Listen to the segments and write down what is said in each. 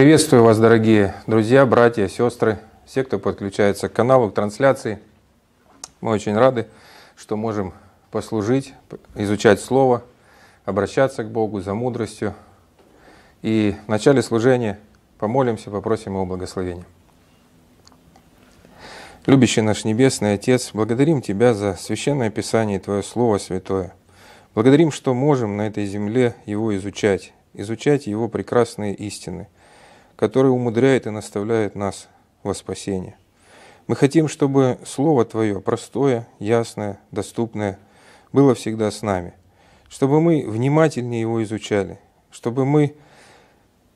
Приветствую вас, дорогие друзья, братья, сестры, все, кто подключается к каналу, к трансляции. Мы очень рады, что можем послужить, изучать Слово, обращаться к Богу за мудростью. И в начале служения помолимся, попросим Его благословения. Любящий наш Небесный Отец, благодарим Тебя за Священное Писание и Твое Слово Святое. Благодарим, что можем на этой земле его изучать, изучать его прекрасные истины – который умудряет и наставляет нас во спасение. Мы хотим, чтобы Слово Твое, простое, ясное, доступное, было всегда с нами, чтобы мы внимательнее его изучали, чтобы мы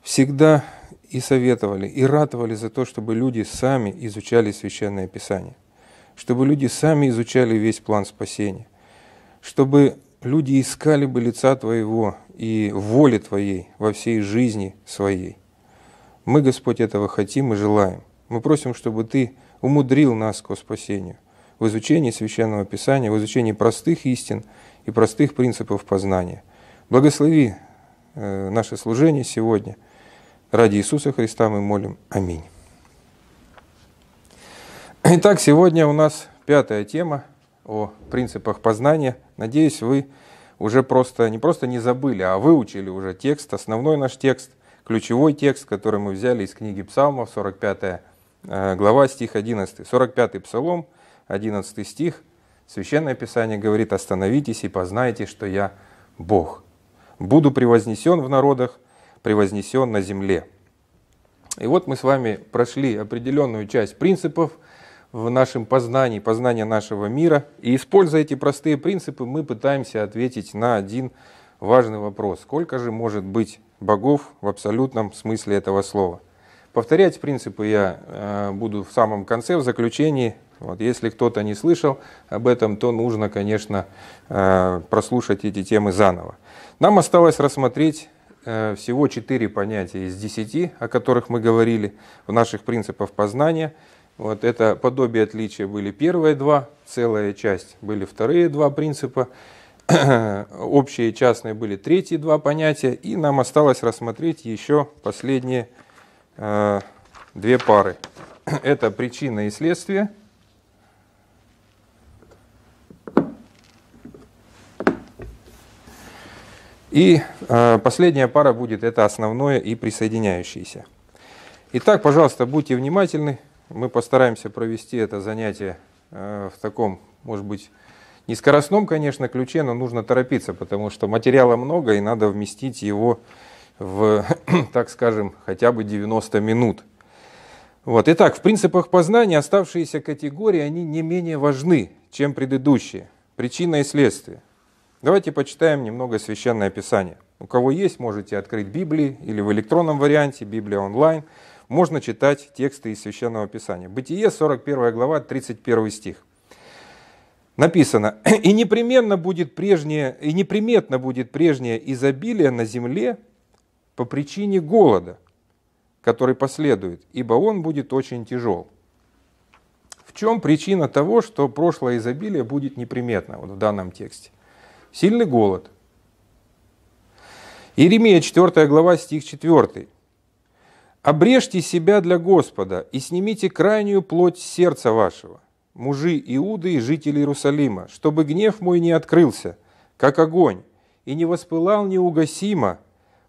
всегда и советовали, и ратовали за то, чтобы люди сами изучали Священное Писание, чтобы люди сами изучали весь план спасения, чтобы люди искали бы лица Твоего и воли Твоей во всей жизни своей. Мы, Господь, этого хотим и желаем. Мы просим, чтобы Ты умудрил нас к спасению в изучении Священного Писания, в изучении простых истин и простых принципов познания. Благослови э, наше служение сегодня. Ради Иисуса Христа мы молим. Аминь. Итак, сегодня у нас пятая тема о принципах познания. Надеюсь, вы уже просто не просто не забыли, а выучили уже текст, основной наш текст – ключевой текст, который мы взяли из книги Псалмов, 45 э, глава, стих 11. 45 Псалом, 11 стих. Священное Писание говорит, остановитесь и познайте, что я Бог. Буду превознесен в народах, превознесен на земле. И вот мы с вами прошли определенную часть принципов в нашем познании, познания нашего мира. И используя эти простые принципы, мы пытаемся ответить на один важный вопрос. Сколько же может быть богов в абсолютном смысле этого слова. Повторять принципы я э, буду в самом конце, в заключении. Вот, если кто-то не слышал об этом, то нужно, конечно, э, прослушать эти темы заново. Нам осталось рассмотреть э, всего четыре понятия из десяти, о которых мы говорили в наших принципах познания. Вот это подобие отличия были первые два, целая часть были вторые два принципа, общие и частные были третьи два понятия, и нам осталось рассмотреть еще последние э, две пары. Это причина и следствие. И э, последняя пара будет это основное и присоединяющееся. Итак, пожалуйста, будьте внимательны. Мы постараемся провести это занятие э, в таком, может быть, Низкоростном, конечно, ключе, но нужно торопиться, потому что материала много и надо вместить его в, так скажем, хотя бы 90 минут. Вот. Итак, в принципах познания оставшиеся категории, они не менее важны, чем предыдущие. Причина и следствие. Давайте почитаем немного Священное Писание. У кого есть, можете открыть Библии или в электронном варианте, Библия онлайн. Можно читать тексты из Священного Писания. Бытие, 41 глава, 31 стих написано, «И непременно будет прежнее, и неприметно будет прежнее изобилие на земле по причине голода, который последует, ибо он будет очень тяжел». В чем причина того, что прошлое изобилие будет неприметно вот в данном тексте? Сильный голод. Иеремия 4 глава, стих 4. «Обрежьте себя для Господа и снимите крайнюю плоть сердца вашего, мужи Иуды и жители Иерусалима, чтобы гнев мой не открылся, как огонь, и не воспылал неугасимо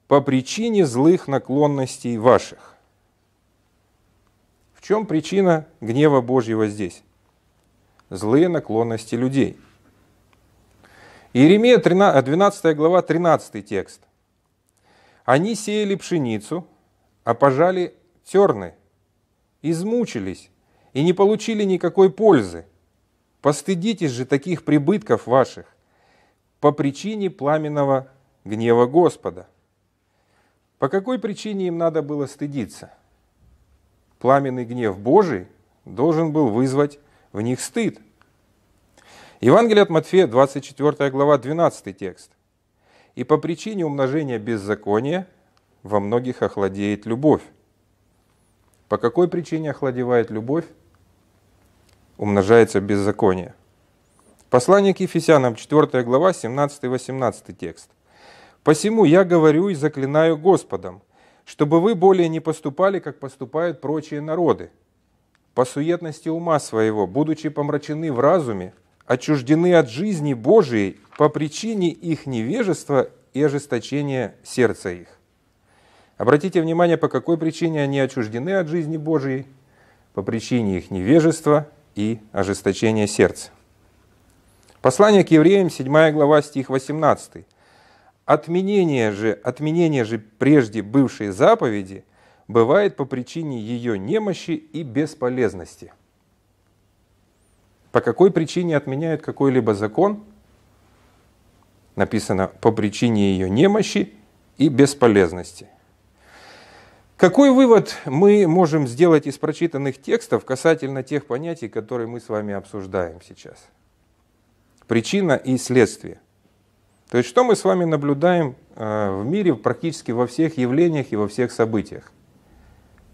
по причине злых наклонностей ваших». В чем причина гнева Божьего здесь? Злые наклонности людей. Иеремия 13, 12 глава 13 текст. «Они сеяли пшеницу, а пожали терны, измучились, и не получили никакой пользы. Постыдитесь же таких прибытков ваших по причине пламенного гнева Господа. По какой причине им надо было стыдиться? Пламенный гнев Божий должен был вызвать в них стыд. Евангелие от Матфея, 24 глава, 12 текст. «И по причине умножения беззакония во многих охладеет любовь». По какой причине охладевает любовь? умножается беззаконие. Послание к Ефесянам, 4 глава, 17-18 текст. «Посему я говорю и заклинаю Господом, чтобы вы более не поступали, как поступают прочие народы, по суетности ума своего, будучи помрачены в разуме, отчуждены от жизни Божией по причине их невежества и ожесточения сердца их. Обратите внимание, по какой причине они отчуждены от жизни Божией, по причине их невежества и ожесточение сердца. Послание к евреям, 7 глава, стих 18. Отменение же, отменение же прежде бывшей заповеди бывает по причине ее немощи и бесполезности. По какой причине отменяют какой-либо закон? Написано по причине ее немощи и бесполезности. Какой вывод мы можем сделать из прочитанных текстов касательно тех понятий, которые мы с вами обсуждаем сейчас? Причина и следствие. То есть что мы с вами наблюдаем э, в мире практически во всех явлениях и во всех событиях?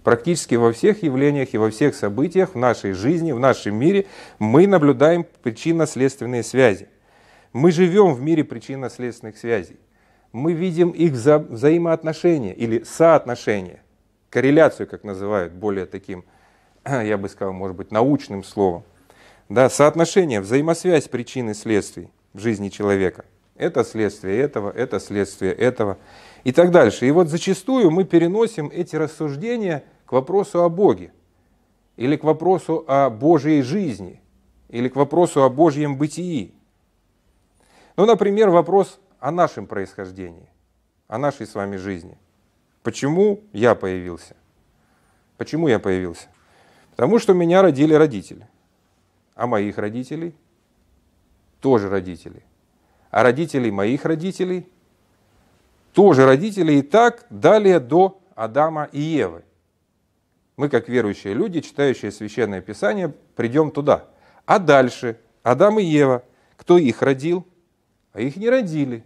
Практически во всех явлениях и во всех событиях в нашей жизни, в нашем мире мы наблюдаем причинно-следственные связи. Мы живем в мире причинно-следственных связей. Мы видим их вза- взаимоотношения или соотношения – корреляцию, как называют более таким, я бы сказал, может быть, научным словом. Да, соотношение, взаимосвязь причин и следствий в жизни человека. Это следствие этого, это следствие этого и так дальше. И вот зачастую мы переносим эти рассуждения к вопросу о Боге или к вопросу о Божьей жизни или к вопросу о Божьем бытии. Ну, например, вопрос о нашем происхождении, о нашей с вами жизни. Почему я появился? Почему я появился? Потому что меня родили родители. А моих родителей тоже родители. А родителей моих родителей тоже родители и так далее до Адама и Евы. Мы, как верующие люди, читающие Священное Писание, придем туда. А дальше Адам и Ева, кто их родил? А их не родили,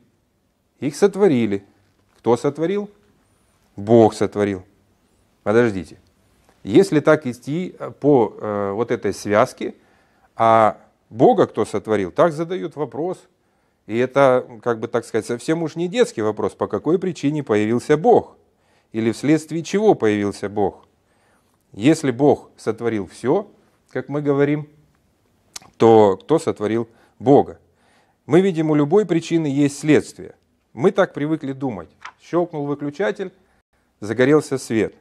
их сотворили. Кто сотворил? Бог сотворил. Подождите. Если так идти э, по э, вот этой связке, а Бога кто сотворил, так задают вопрос. И это, как бы так сказать, совсем уж не детский вопрос, по какой причине появился Бог? Или вследствие чего появился Бог? Если Бог сотворил все, как мы говорим, то кто сотворил Бога? Мы видим, у любой причины есть следствие. Мы так привыкли думать. Щелкнул выключатель, загорелся свет.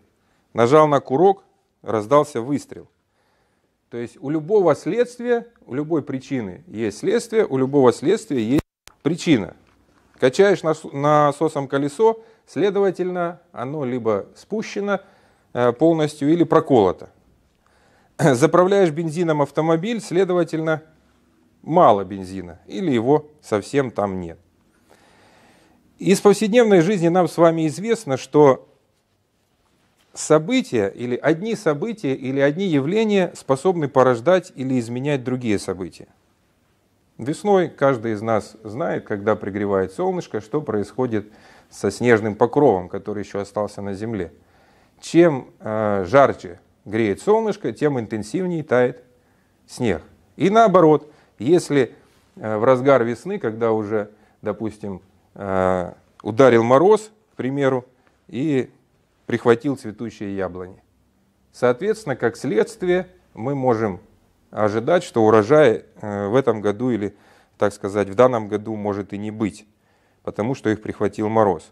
Нажал на курок, раздался выстрел. То есть у любого следствия, у любой причины есть следствие, у любого следствия есть причина. Качаешь насосом колесо, следовательно, оно либо спущено э, полностью или проколото. Заправляешь бензином автомобиль, следовательно, мало бензина или его совсем там нет. Из повседневной жизни нам с вами известно, что события или одни события или одни явления способны порождать или изменять другие события. Весной каждый из нас знает, когда пригревает солнышко, что происходит со снежным покровом, который еще остался на Земле. Чем э, жарче греет солнышко, тем интенсивнее тает снег. И наоборот, если э, в разгар весны, когда уже, допустим, э, ударил мороз, к примеру, и прихватил цветущие яблони. Соответственно, как следствие, мы можем ожидать, что урожай э, в этом году или, так сказать, в данном году может и не быть, потому что их прихватил мороз.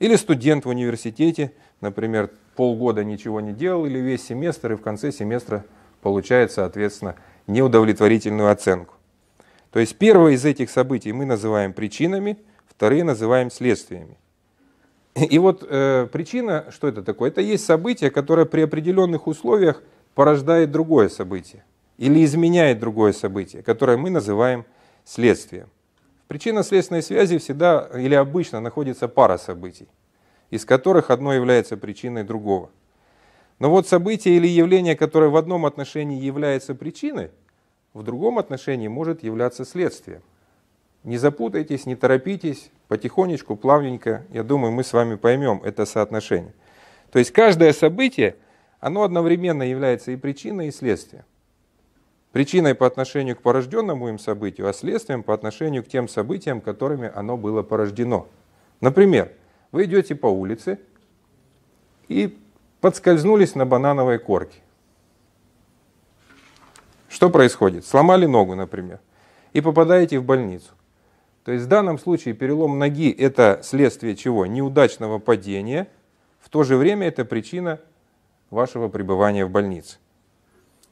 Или студент в университете, например, полгода ничего не делал или весь семестр, и в конце семестра получает, соответственно, неудовлетворительную оценку. То есть первое из этих событий мы называем причинами, вторые называем следствиями. И вот э, причина, что это такое? Это есть событие, которое при определенных условиях порождает другое событие или изменяет другое событие, которое мы называем следствием. В причинно-следственной связи всегда или обычно находится пара событий, из которых одно является причиной другого. Но вот событие или явление, которое в одном отношении является причиной, в другом отношении может являться следствием. Не запутайтесь, не торопитесь, потихонечку, плавненько, я думаю, мы с вами поймем это соотношение. То есть каждое событие, оно одновременно является и причиной, и следствием. Причиной по отношению к порожденному им событию, а следствием по отношению к тем событиям, которыми оно было порождено. Например, вы идете по улице и подскользнулись на банановой корке. Что происходит? Сломали ногу, например, и попадаете в больницу. То есть в данном случае перелом ноги – это следствие чего? Неудачного падения, в то же время это причина вашего пребывания в больнице.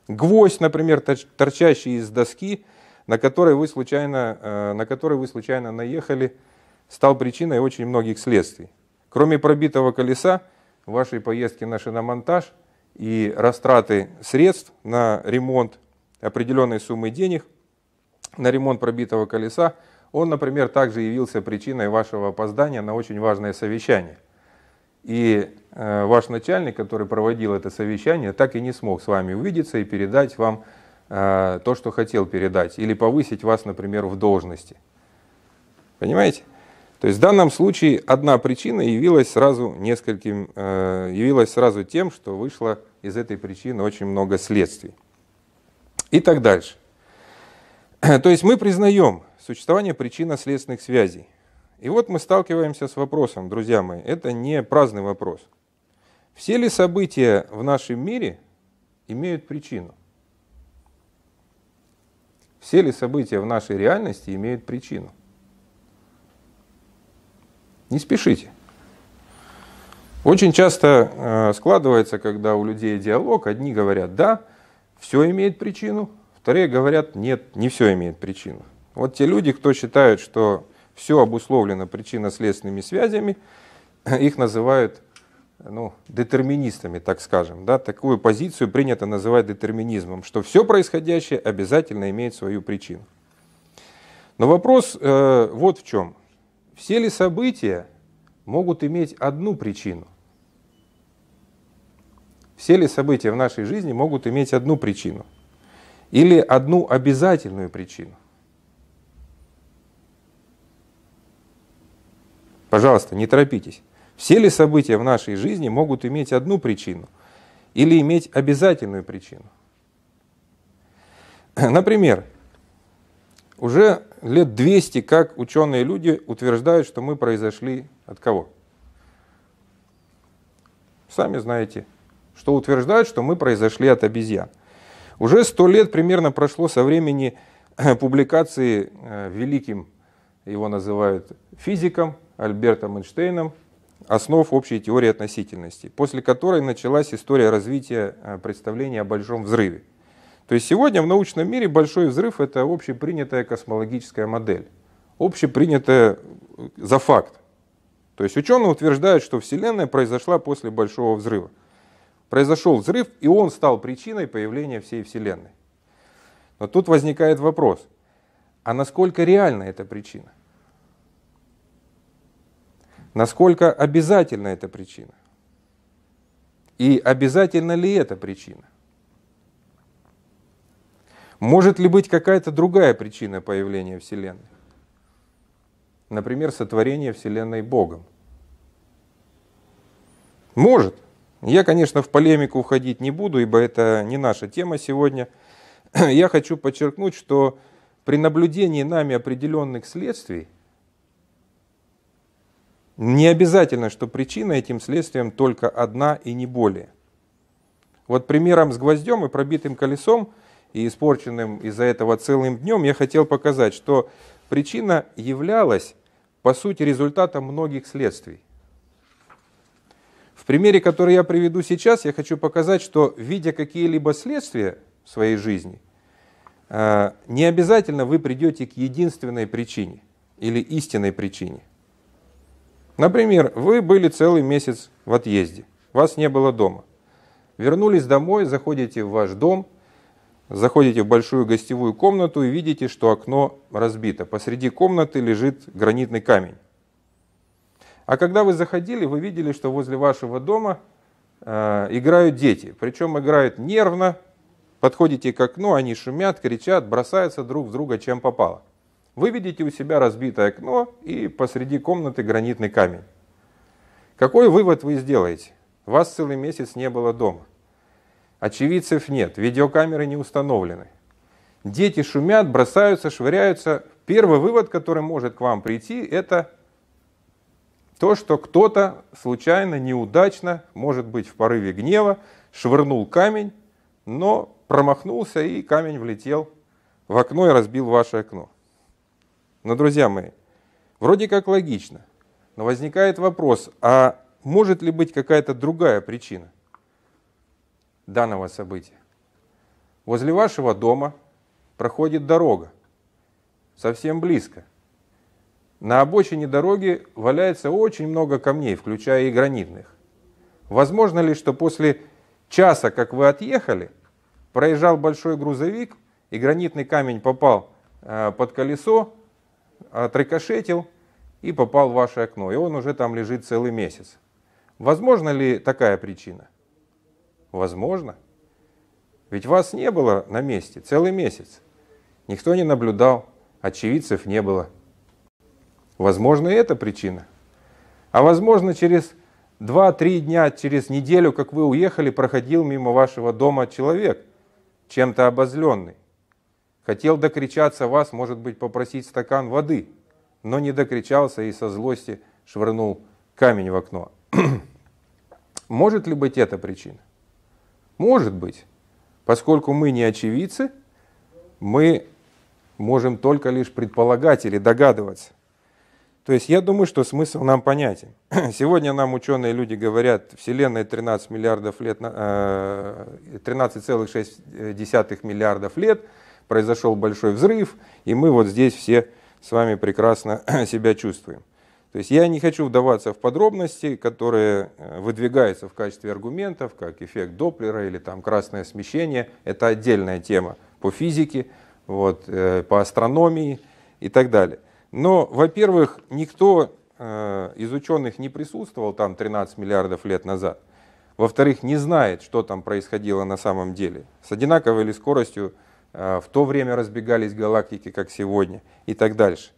Гвоздь, например, торчащий из доски, на которой вы случайно, э, на который вы случайно наехали, стал причиной очень многих следствий. Кроме пробитого колеса, вашей поездки на шиномонтаж и растраты средств на ремонт определенной суммы денег, на ремонт пробитого колеса – он, например, также явился причиной вашего опоздания на очень важное совещание. И э, ваш начальник, который проводил это совещание, так и не смог с вами увидеться и передать вам э, то, что хотел передать, или повысить вас, например, в должности. Понимаете? То есть в данном случае одна причина явилась сразу нескольким, э, явилась сразу тем, что вышло из этой причины очень много следствий. И так дальше. То есть мы признаем, существование причинно-следственных связей. И вот мы сталкиваемся с вопросом, друзья мои, это не праздный вопрос. Все ли события в нашем мире имеют причину? Все ли события в нашей реальности имеют причину? Не спешите. Очень часто э, складывается, когда у людей диалог, одни говорят «да», все имеет причину, вторые говорят «нет, не все имеет причину». Вот те люди, кто считают, что все обусловлено причинно-следственными связями, их называют ну, детерминистами, так скажем. Да? Такую позицию принято называть детерминизмом, что все происходящее обязательно имеет свою причину. Но вопрос э, вот в чем. Все ли события могут иметь одну причину? Все ли события в нашей жизни могут иметь одну причину? Или одну обязательную причину? Пожалуйста, не торопитесь. Все ли события в нашей жизни могут иметь одну причину или иметь обязательную причину? Например, уже лет 200 как ученые люди утверждают, что мы произошли от кого? Сами знаете, что утверждают, что мы произошли от обезьян. Уже сто лет примерно прошло со времени публикации э, великим, его называют физиком, Альбертом Эйнштейном основ общей теории относительности, после которой началась история развития э, представления о большом взрыве. То есть сегодня в научном мире большой взрыв – это общепринятая космологическая модель, общепринятая э, за факт. То есть ученые утверждают, что Вселенная произошла после большого взрыва. Произошел взрыв, и он стал причиной появления всей Вселенной. Но тут возникает вопрос, а насколько реальна эта причина? Насколько обязательна эта причина? И обязательна ли эта причина? Может ли быть какая-то другая причина появления Вселенной? Например, сотворение Вселенной Богом. Может. Я, конечно, в полемику входить не буду, ибо это не наша тема сегодня. Я хочу подчеркнуть, что при наблюдении нами определенных следствий – не обязательно, что причина этим следствием только одна и не более. Вот примером с гвоздем и пробитым колесом и испорченным из-за этого целым днем я хотел показать, что причина являлась, по сути, результатом многих следствий. В примере, который я приведу сейчас, я хочу показать, что, видя какие-либо следствия в своей жизни, э, не обязательно вы придете к единственной причине или истинной причине. Например, вы были целый месяц в отъезде, вас не было дома. Вернулись домой, заходите в ваш дом, заходите в большую гостевую комнату и видите, что окно разбито. Посреди комнаты лежит гранитный камень. А когда вы заходили, вы видели, что возле вашего дома э, играют дети. Причем играют нервно, подходите к окну, они шумят, кричат, бросаются друг в друга, чем попало. Вы видите у себя разбитое окно и посреди комнаты гранитный камень. Какой вывод вы сделаете? Вас целый месяц не было дома. Очевидцев нет, видеокамеры не установлены. Дети шумят, бросаются, швыряются. Первый вывод, который может к вам прийти, это то, что кто-то случайно, неудачно, может быть в порыве гнева, швырнул камень, но промахнулся и камень влетел в окно и разбил ваше окно. Но, друзья мои, вроде как логично, но возникает вопрос, а может ли быть какая-то другая причина данного события? Возле вашего дома проходит дорога, совсем близко. На обочине дороги валяется очень много камней, включая и гранитных. Возможно ли, что после часа, как вы отъехали, проезжал большой грузовик, и гранитный камень попал э, под колесо, отрикошетил и попал в ваше окно, и он уже там лежит целый месяц. Возможно ли такая причина? Возможно. Ведь вас не было на месте целый месяц. Никто не наблюдал, очевидцев не было. Возможно, и эта причина. А возможно, через 2-3 дня, через неделю, как вы уехали, проходил мимо вашего дома человек, чем-то обозленный. Хотел докричаться вас, может быть, попросить стакан воды, но не докричался и со злости швырнул камень в окно. может ли быть эта причина? Может быть. Поскольку мы не очевидцы, мы можем только лишь предполагать или догадываться. То есть я думаю, что смысл нам понятен. Сегодня нам ученые люди говорят, Вселенная 13 миллиардов лет, 13,6 э, миллиардов лет – произошел большой взрыв, и мы вот здесь все с вами прекрасно себя чувствуем. То есть я не хочу вдаваться в подробности, которые э, выдвигаются в качестве аргументов, как эффект Доплера или там красное смещение. Это отдельная тема по физике, вот, э, по астрономии и так далее. Но, во-первых, никто э, из ученых не присутствовал там 13 миллиардов лет назад. Во-вторых, не знает, что там происходило на самом деле. С одинаковой ли скоростью Э, в то время разбегались галактики, как сегодня, и так дальше.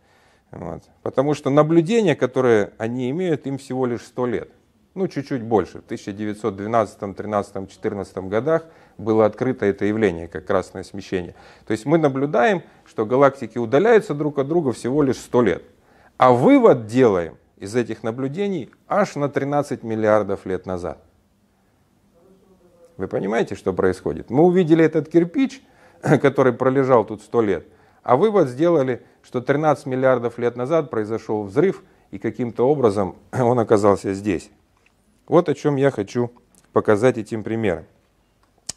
Вот. Потому что наблюдения, которые они имеют, им всего лишь 100 лет. Ну, чуть-чуть больше. В 1912, 13, 14 годах было открыто это явление, как красное смещение. То есть мы наблюдаем, что галактики удаляются друг от друга всего лишь 100 лет. А вывод делаем из этих наблюдений аж на 13 миллиардов лет назад. Вы понимаете, что происходит? Мы увидели этот кирпич – который пролежал тут сто лет. А вывод сделали, что 13 миллиардов лет назад произошел взрыв, и каким-то образом он оказался здесь. Вот о чем я хочу показать этим примером.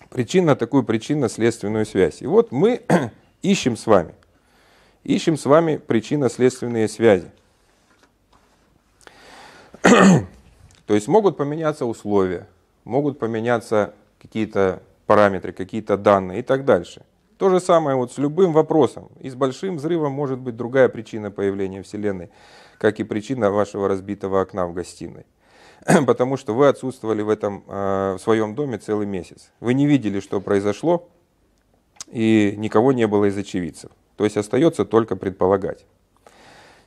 Причина, такую причинно-следственную связь. И вот мы ищем с вами. Ищем с вами причинно-следственные связи. То есть могут поменяться условия, могут поменяться какие-то параметры, какие-то данные и так дальше – то же самое вот с любым вопросом. И с большим взрывом может быть другая причина появления Вселенной, как и причина вашего разбитого окна в гостиной. Потому что вы отсутствовали в, этом, э, в своем доме целый месяц. Вы не видели, что произошло, и никого не было из очевидцев. То есть остается только предполагать.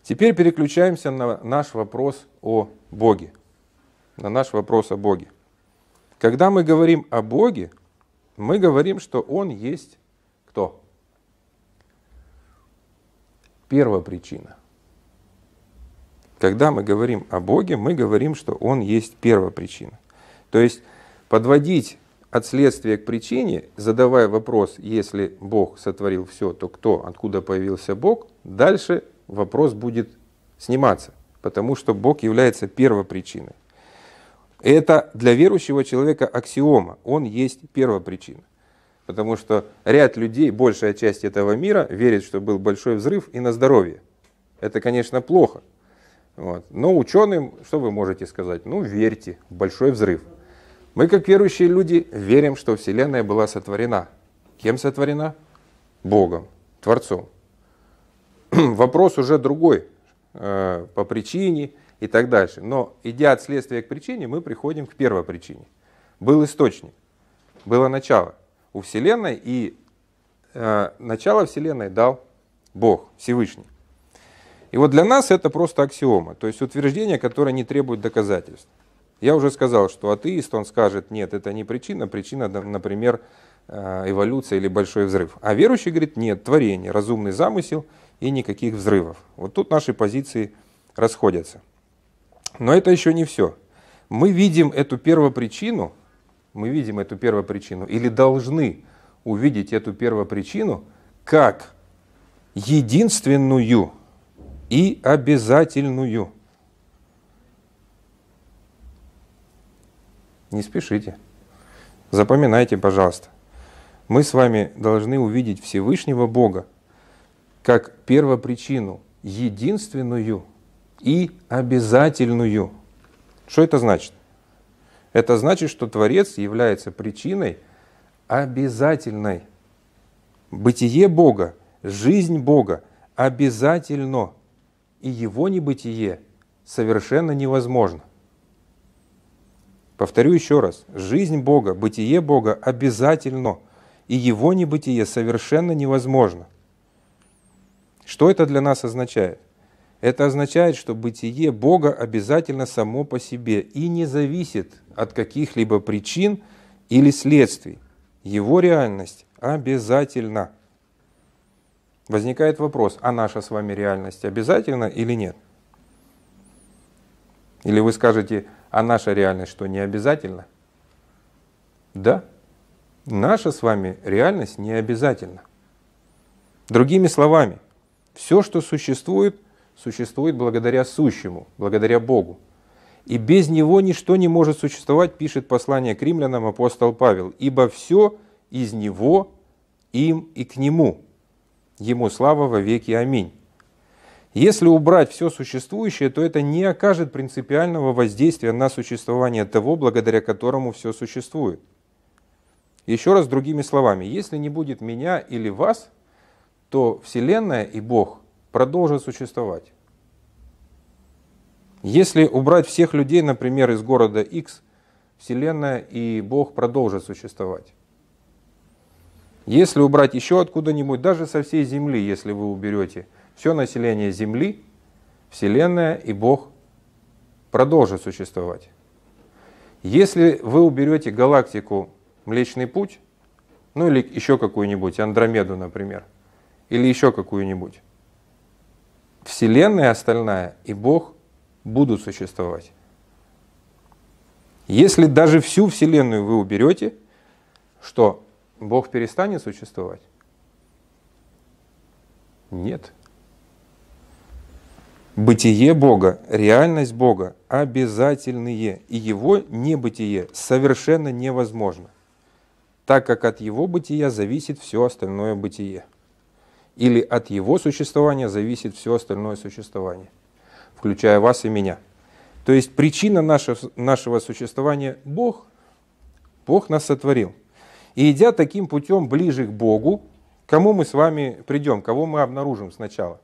Теперь переключаемся на наш вопрос о Боге. На наш вопрос о Боге. Когда мы говорим о Боге, мы говорим, что Он есть что? Первая причина. Когда мы говорим о Боге, мы говорим, что Он есть первая причина. То есть подводить от следствия к причине, задавая вопрос, если Бог сотворил все, то кто, откуда появился Бог, дальше вопрос будет сниматься, потому что Бог является первопричиной. Это для верующего человека аксиома, он есть первопричина. Потому что ряд людей, большая часть этого мира, верит, что был большой взрыв и на здоровье. Это, конечно, плохо. Вот. Но ученым, что вы можете сказать? Ну, верьте, большой взрыв. Мы, как верующие люди, верим, что Вселенная была сотворена. Кем сотворена? Богом, Творцом. Вопрос уже другой, э, по причине и так дальше. Но идя от следствия к причине, мы приходим к первой причине. Был источник, было начало у Вселенной, и э, начало Вселенной дал Бог Всевышний. И вот для нас это просто аксиома, то есть утверждение, которое не требует доказательств. Я уже сказал, что атеист, он скажет, нет, это не причина, причина, например, э, эволюция или большой взрыв. А верующий говорит, нет, творение, разумный замысел и никаких взрывов. Вот тут наши позиции расходятся. Но это еще не все. Мы видим эту первопричину мы видим эту первопричину, или должны увидеть эту первопричину как единственную и обязательную. Не спешите. Запоминайте, пожалуйста. Мы с вами должны увидеть Всевышнего Бога как первопричину, единственную и обязательную. Что это значит? Это значит, что Творец является причиной обязательной. Бытие Бога, жизнь Бога обязательно, и его небытие совершенно невозможно. Повторю еще раз, жизнь Бога, бытие Бога обязательно, и его небытие совершенно невозможно. Что это для нас означает? Это означает, что бытие Бога обязательно само по себе и не зависит от каких-либо причин или следствий. Его реальность обязательно. Возникает вопрос, а наша с вами реальность обязательно или нет? Или вы скажете, а наша реальность что, не обязательно? Да, наша с вами реальность не обязательно. Другими словами, все, что существует, существует благодаря сущему, благодаря Богу и без него ничто не может существовать, пишет послание к римлянам апостол Павел, ибо все из него, им и к нему. Ему слава во веки. Аминь. Если убрать все существующее, то это не окажет принципиального воздействия на существование того, благодаря которому все существует. Еще раз другими словами, если не будет меня или вас, то Вселенная и Бог продолжат существовать. Если убрать всех людей, например, из города X, Вселенная и Бог продолжат существовать. Если убрать еще откуда-нибудь, даже со всей Земли, если вы уберете все население Земли, Вселенная и Бог продолжат существовать. Если вы уберете галактику Млечный Путь, ну или еще какую-нибудь, Андромеду, например, или еще какую-нибудь, Вселенная остальная и Бог – будут существовать. Если даже всю Вселенную вы уберете, что Бог перестанет существовать? Нет. Бытие Бога, реальность Бога обязательные, и его небытие совершенно невозможно, так как от его бытия зависит все остальное бытие, или от его существования зависит все остальное существование включая вас и меня. То есть причина нашего, нашего существования – Бог. Бог нас сотворил. И идя таким путем ближе к Богу, кому мы с вами придем, кого мы обнаружим сначала?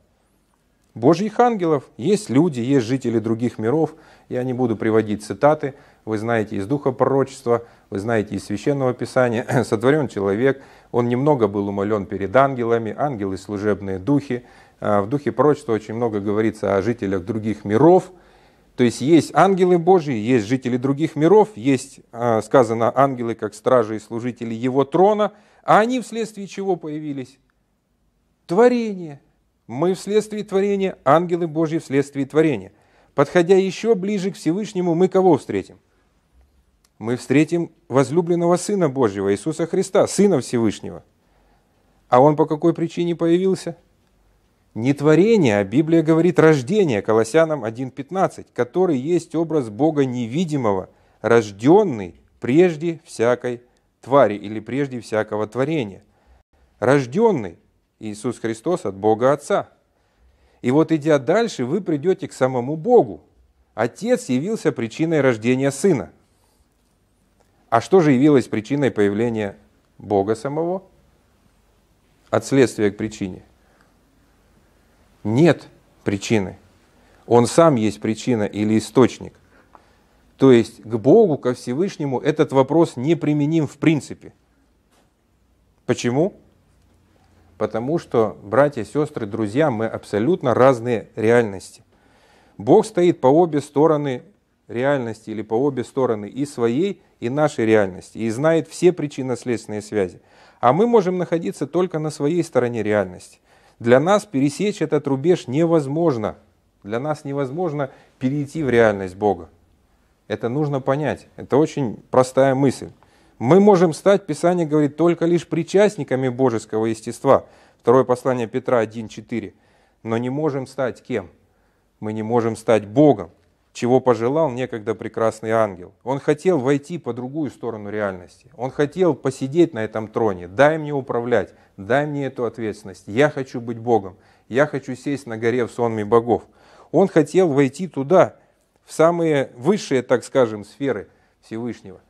Божьих ангелов, есть люди, есть жители других миров. Я не буду приводить цитаты, вы знаете из Духа Пророчества, вы знаете из Священного Писания. Сотворен человек, он немного был умолен перед ангелами, ангелы служебные духи – а, в духе пророчества очень много говорится о жителях других миров. То есть есть ангелы Божьи, есть жители других миров, есть, а, сказано, ангелы как стражи и служители его трона, а они вследствие чего появились? Творение. Мы вследствие творения, ангелы Божьи вследствие творения. Подходя еще ближе к Всевышнему, мы кого встретим? мы встретим возлюбленного Сына Божьего, Иисуса Христа, Сына Всевышнего. А Он по какой причине появился – не творение, а Библия говорит рождение, Колоссянам 1.15, который есть образ Бога невидимого, рожденный прежде всякой твари или прежде всякого творения. Рожденный Иисус Христос от Бога Отца. И вот идя дальше, вы придете к самому Богу. Отец явился причиной рождения Сына. А что же явилось причиной появления Бога самого? От следствия к причине – нет причины. Он сам есть причина или источник. То есть к Богу, ко Всевышнему этот вопрос не применим в принципе. Почему? Потому что, братья, сестры, друзья, мы абсолютно разные реальности. Бог стоит по обе стороны реальности или по обе стороны и своей, и нашей реальности, и знает все причинно-следственные связи. А мы можем находиться только на своей стороне реальности. Для нас пересечь этот рубеж невозможно. Для нас невозможно перейти в реальность Бога. Это нужно понять. Это очень простая мысль. Мы можем стать, Писание говорит, только лишь причастниками божеского естества. Второе послание Петра 1.4. Но не можем стать кем? Мы не можем стать Богом чего пожелал некогда прекрасный ангел. Он хотел войти по другую сторону реальности. Он хотел посидеть на этом троне. Дай мне управлять, дай мне эту ответственность. Я хочу быть Богом. Я хочу сесть на горе в сонме богов. Он хотел войти туда, в самые высшие, так скажем, сферы Всевышнего.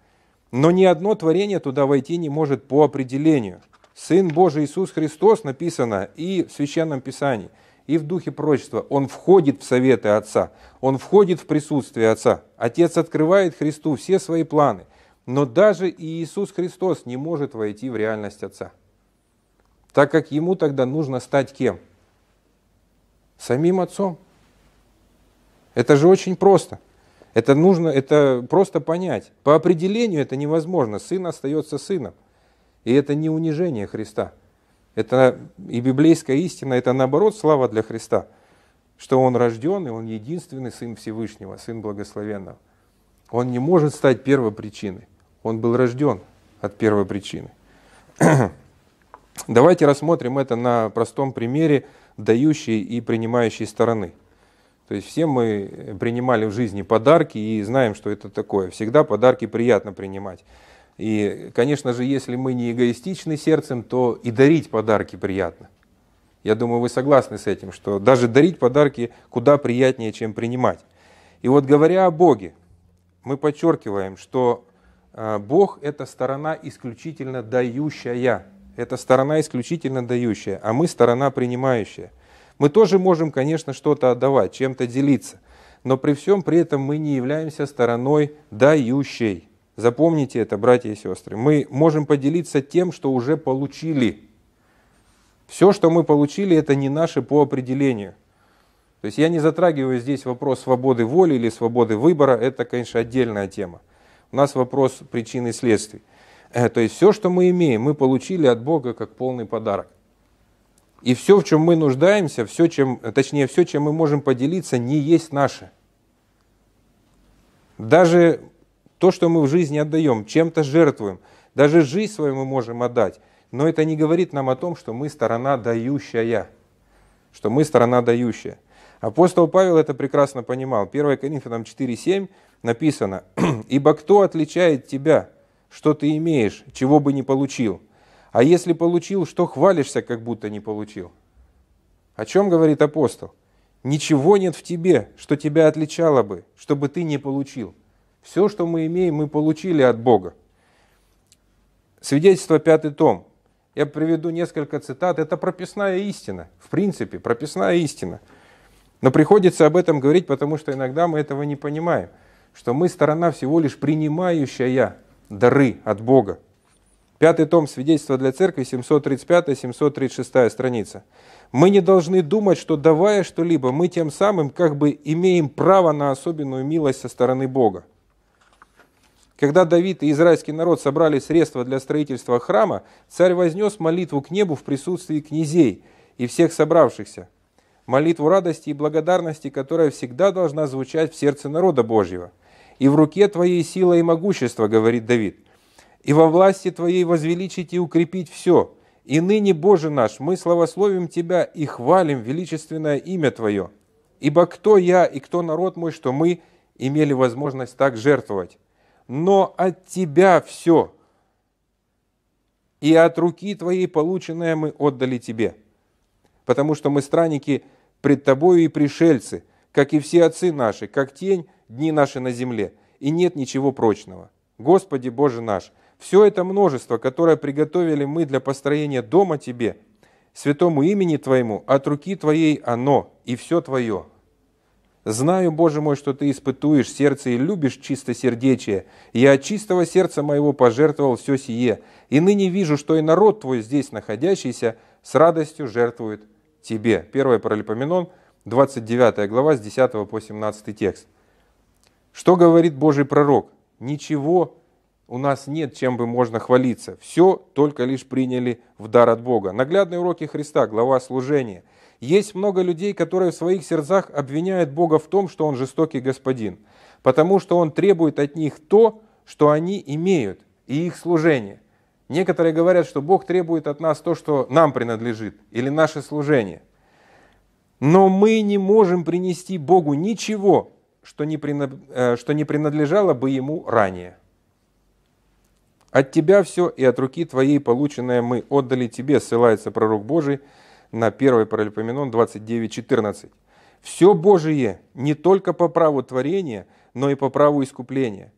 Но ни одно творение туда войти не может по определению. Сын Божий Иисус Христос написано и в Священном Писании – и в духе пророчества. Он входит в советы Отца, он входит в присутствие Отца. Отец открывает Христу все свои планы, но даже и Иисус Христос не может войти в реальность Отца, так как ему тогда нужно стать кем? Самим Отцом. Это же очень просто. Это нужно, это просто понять. По определению это невозможно. Сын остается сыном. И это не унижение Христа – это и библейская истина, это наоборот слава для Христа, что Он рожден, и Он единственный Сын Всевышнего, Сын Благословенного. Он не может стать первой причиной. Он был рожден от первой причины. Давайте рассмотрим это на простом примере дающей и принимающей стороны. То есть все мы принимали в жизни подарки и знаем, что это такое. Всегда подарки приятно принимать. И, конечно же, если мы не эгоистичны сердцем, то и дарить подарки приятно. Я думаю, вы согласны с этим, что даже дарить подарки куда приятнее, чем принимать. И вот говоря о Боге, мы подчеркиваем, что э, Бог – это сторона исключительно дающая. Это сторона исключительно дающая, а мы – сторона принимающая. Мы тоже можем, конечно, что-то отдавать, чем-то делиться, но при всем при этом мы не являемся стороной дающей. Запомните это, братья и сестры. Мы можем поделиться тем, что уже получили. Все, что мы получили, это не наше по определению. То есть я не затрагиваю здесь вопрос свободы воли или свободы выбора, это, конечно, отдельная тема. У нас вопрос причины и следствий. Э, то есть все, что мы имеем, мы получили от Бога как полный подарок. И все, в чем мы нуждаемся, все, чем, точнее, все, чем мы можем поделиться, не есть наше. Даже то, что мы в жизни отдаем, чем-то жертвуем, даже жизнь свою мы можем отдать, но это не говорит нам о том, что мы сторона дающая, что мы сторона дающая. Апостол Павел это прекрасно понимал. 1 Коринфянам 4.7 написано, «Ибо кто отличает тебя, что ты имеешь, чего бы не получил? А если получил, что хвалишься, как будто не получил?» О чем говорит апостол? Ничего нет в тебе, что тебя отличало бы, чтобы ты не получил. Все, что мы имеем, мы получили от Бога. Свидетельство пятый том. Я приведу несколько цитат. Это прописная истина. В принципе, прописная истина. Но приходится об этом говорить, потому что иногда мы этого не понимаем, что мы сторона всего лишь принимающая дары от Бога. Пятый том свидетельства для церкви, 735-736 страница. Мы не должны думать, что давая что-либо, мы тем самым как бы имеем право на особенную милость со стороны Бога. Когда Давид и израильский народ собрали средства для строительства храма, царь вознес молитву к небу в присутствии князей и всех собравшихся. Молитву радости и благодарности, которая всегда должна звучать в сердце народа Божьего. «И в руке твоей сила и могущество», — говорит Давид, — «и во власти твоей возвеличить и укрепить все. И ныне, Боже наш, мы славословим Тебя и хвалим величественное имя Твое. Ибо кто я и кто народ мой, что мы имели возможность так жертвовать?» но от Тебя все, и от руки Твоей полученное мы отдали Тебе, потому что мы странники пред Тобою и пришельцы, как и все отцы наши, как тень дни наши на земле, и нет ничего прочного. Господи Боже наш, все это множество, которое приготовили мы для построения дома Тебе, святому имени Твоему, от руки Твоей оно и все Твое. Знаю, Боже мой, что Ты испытуешь сердце и любишь чистосердечие. Я от чистого сердца моего пожертвовал все сие, и ныне вижу, что и народ Твой здесь находящийся с радостью жертвует Тебе». 1 Паралипоменон, 29 глава, с 10 по 17 текст. Что говорит Божий пророк? Ничего у нас нет, чем бы можно хвалиться. Все только лишь приняли в дар от Бога. Наглядные уроки Христа, глава служения – есть много людей, которые в своих сердцах обвиняют Бога в том, что Он жестокий Господин, потому что Он требует от них то, что они имеют, и их служение. Некоторые говорят, что Бог требует от нас то, что нам принадлежит, или наше служение. Но мы не можем принести Богу ничего, что не, э, принадлежало бы Ему ранее. От Тебя все и от руки Твоей полученное мы отдали Тебе, ссылается пророк Божий, на 1 Паралипоменон 29.14. «Все Божие не только по праву творения, но и по праву искупления.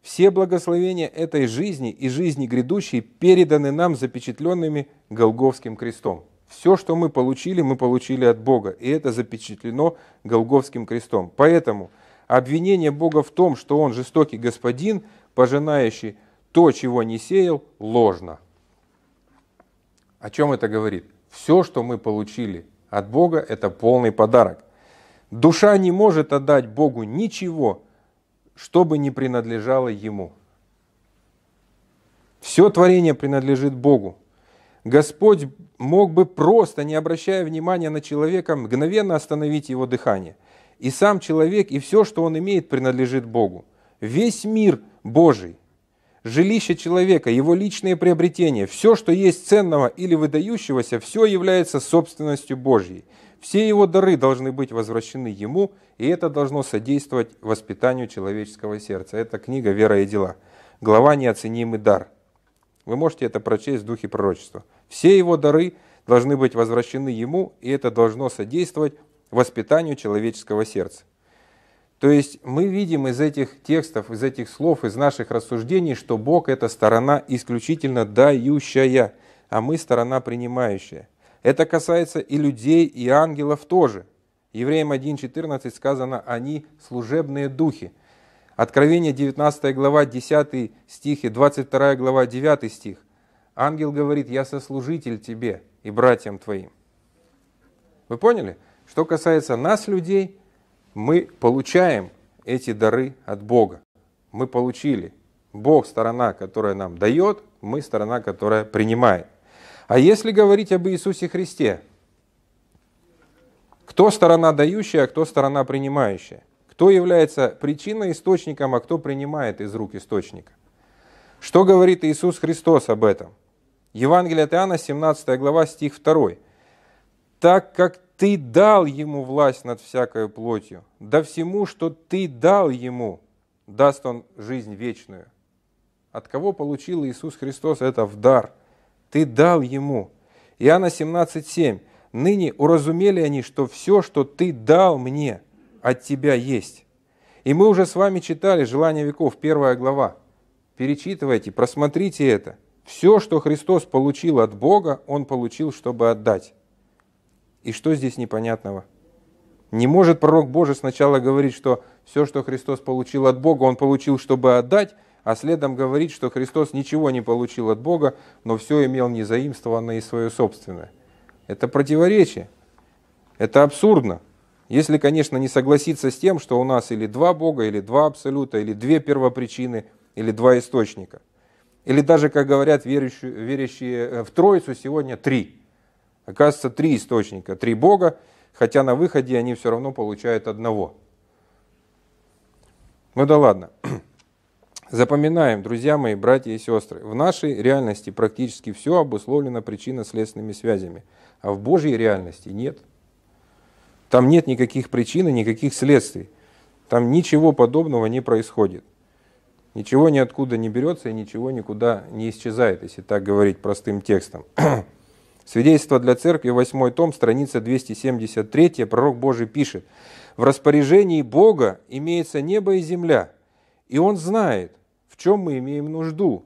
Все благословения этой жизни и жизни грядущей переданы нам запечатленными Голговским крестом». Все, что мы получили, мы получили от Бога, и это запечатлено Голговским крестом. Поэтому обвинение Бога в том, что Он жестокий господин, пожинающий то, чего не сеял, ложно. О чем это говорит? Все, что мы получили от Бога, это полный подарок. Душа не может отдать Богу ничего, что бы не принадлежало Ему. Все творение принадлежит Богу. Господь мог бы просто, не обращая внимания на человека, мгновенно остановить его дыхание. И сам человек, и все, что он имеет, принадлежит Богу. Весь мир Божий – Жилище человека, его личные приобретения, все, что есть ценного или выдающегося, все является собственностью Божьей. Все его дары должны быть возвращены ему, и это должно содействовать воспитанию человеческого сердца. Это книга «Вера и дела». Глава «Неоценимый дар». Вы можете это прочесть в духе пророчества. Все его дары должны быть возвращены ему, и это должно содействовать воспитанию человеческого сердца. То есть мы видим из этих текстов, из этих слов, из наших рассуждений, что Бог – это сторона исключительно дающая, а мы – сторона принимающая. Это касается и людей, и ангелов тоже. Евреям 1.14 сказано «они служебные духи». Откровение 19 глава 10 стих и 22 глава 9 стих. Ангел говорит «я сослужитель тебе и братьям твоим». Вы поняли? Что касается нас, людей – мы получаем эти дары от Бога. Мы получили. Бог сторона, которая нам дает, мы сторона, которая принимает. А если говорить об Иисусе Христе, кто сторона дающая, а кто сторона принимающая? Кто является причиной источником, а кто принимает из рук источника? Что говорит Иисус Христос об этом? Евангелие от Иоанна, 17 глава, стих 2. «Так как ты дал ему власть над всякой плотью, да всему, что ты дал ему, даст он жизнь вечную. От кого получил Иисус Христос это в дар? Ты дал ему. Иоанна 17,7. «Ныне уразумели они, что все, что ты дал мне, от тебя есть». И мы уже с вами читали «Желание веков», первая глава. Перечитывайте, просмотрите это. Все, что Христос получил от Бога, Он получил, чтобы отдать. И что здесь непонятного? Не может пророк Божий сначала говорить, что все, что Христос получил от Бога, он получил, чтобы отдать, а следом говорить, что Христос ничего не получил от Бога, но все имел незаимствованное и свое собственное. Это противоречие. Это абсурдно. Если, конечно, не согласиться с тем, что у нас или два Бога, или два Абсолюта, или две первопричины, или два источника. Или даже, как говорят верующие, верящие э, в Троицу, сегодня три – Оказывается, три источника, три Бога, хотя на выходе они все равно получают одного. Ну да ладно. Запоминаем, друзья мои, братья и сестры, в нашей реальности практически все обусловлено причинно-следственными связями, а в Божьей реальности нет. Там нет никаких причин и никаких следствий. Там ничего подобного не происходит. Ничего ниоткуда не берется и ничего никуда не исчезает, если так говорить простым текстом. Свидетельство для церкви, 8 том, страница 273, пророк Божий пишет, «В распоряжении Бога имеется небо и земля, и Он знает, в чем мы имеем нужду.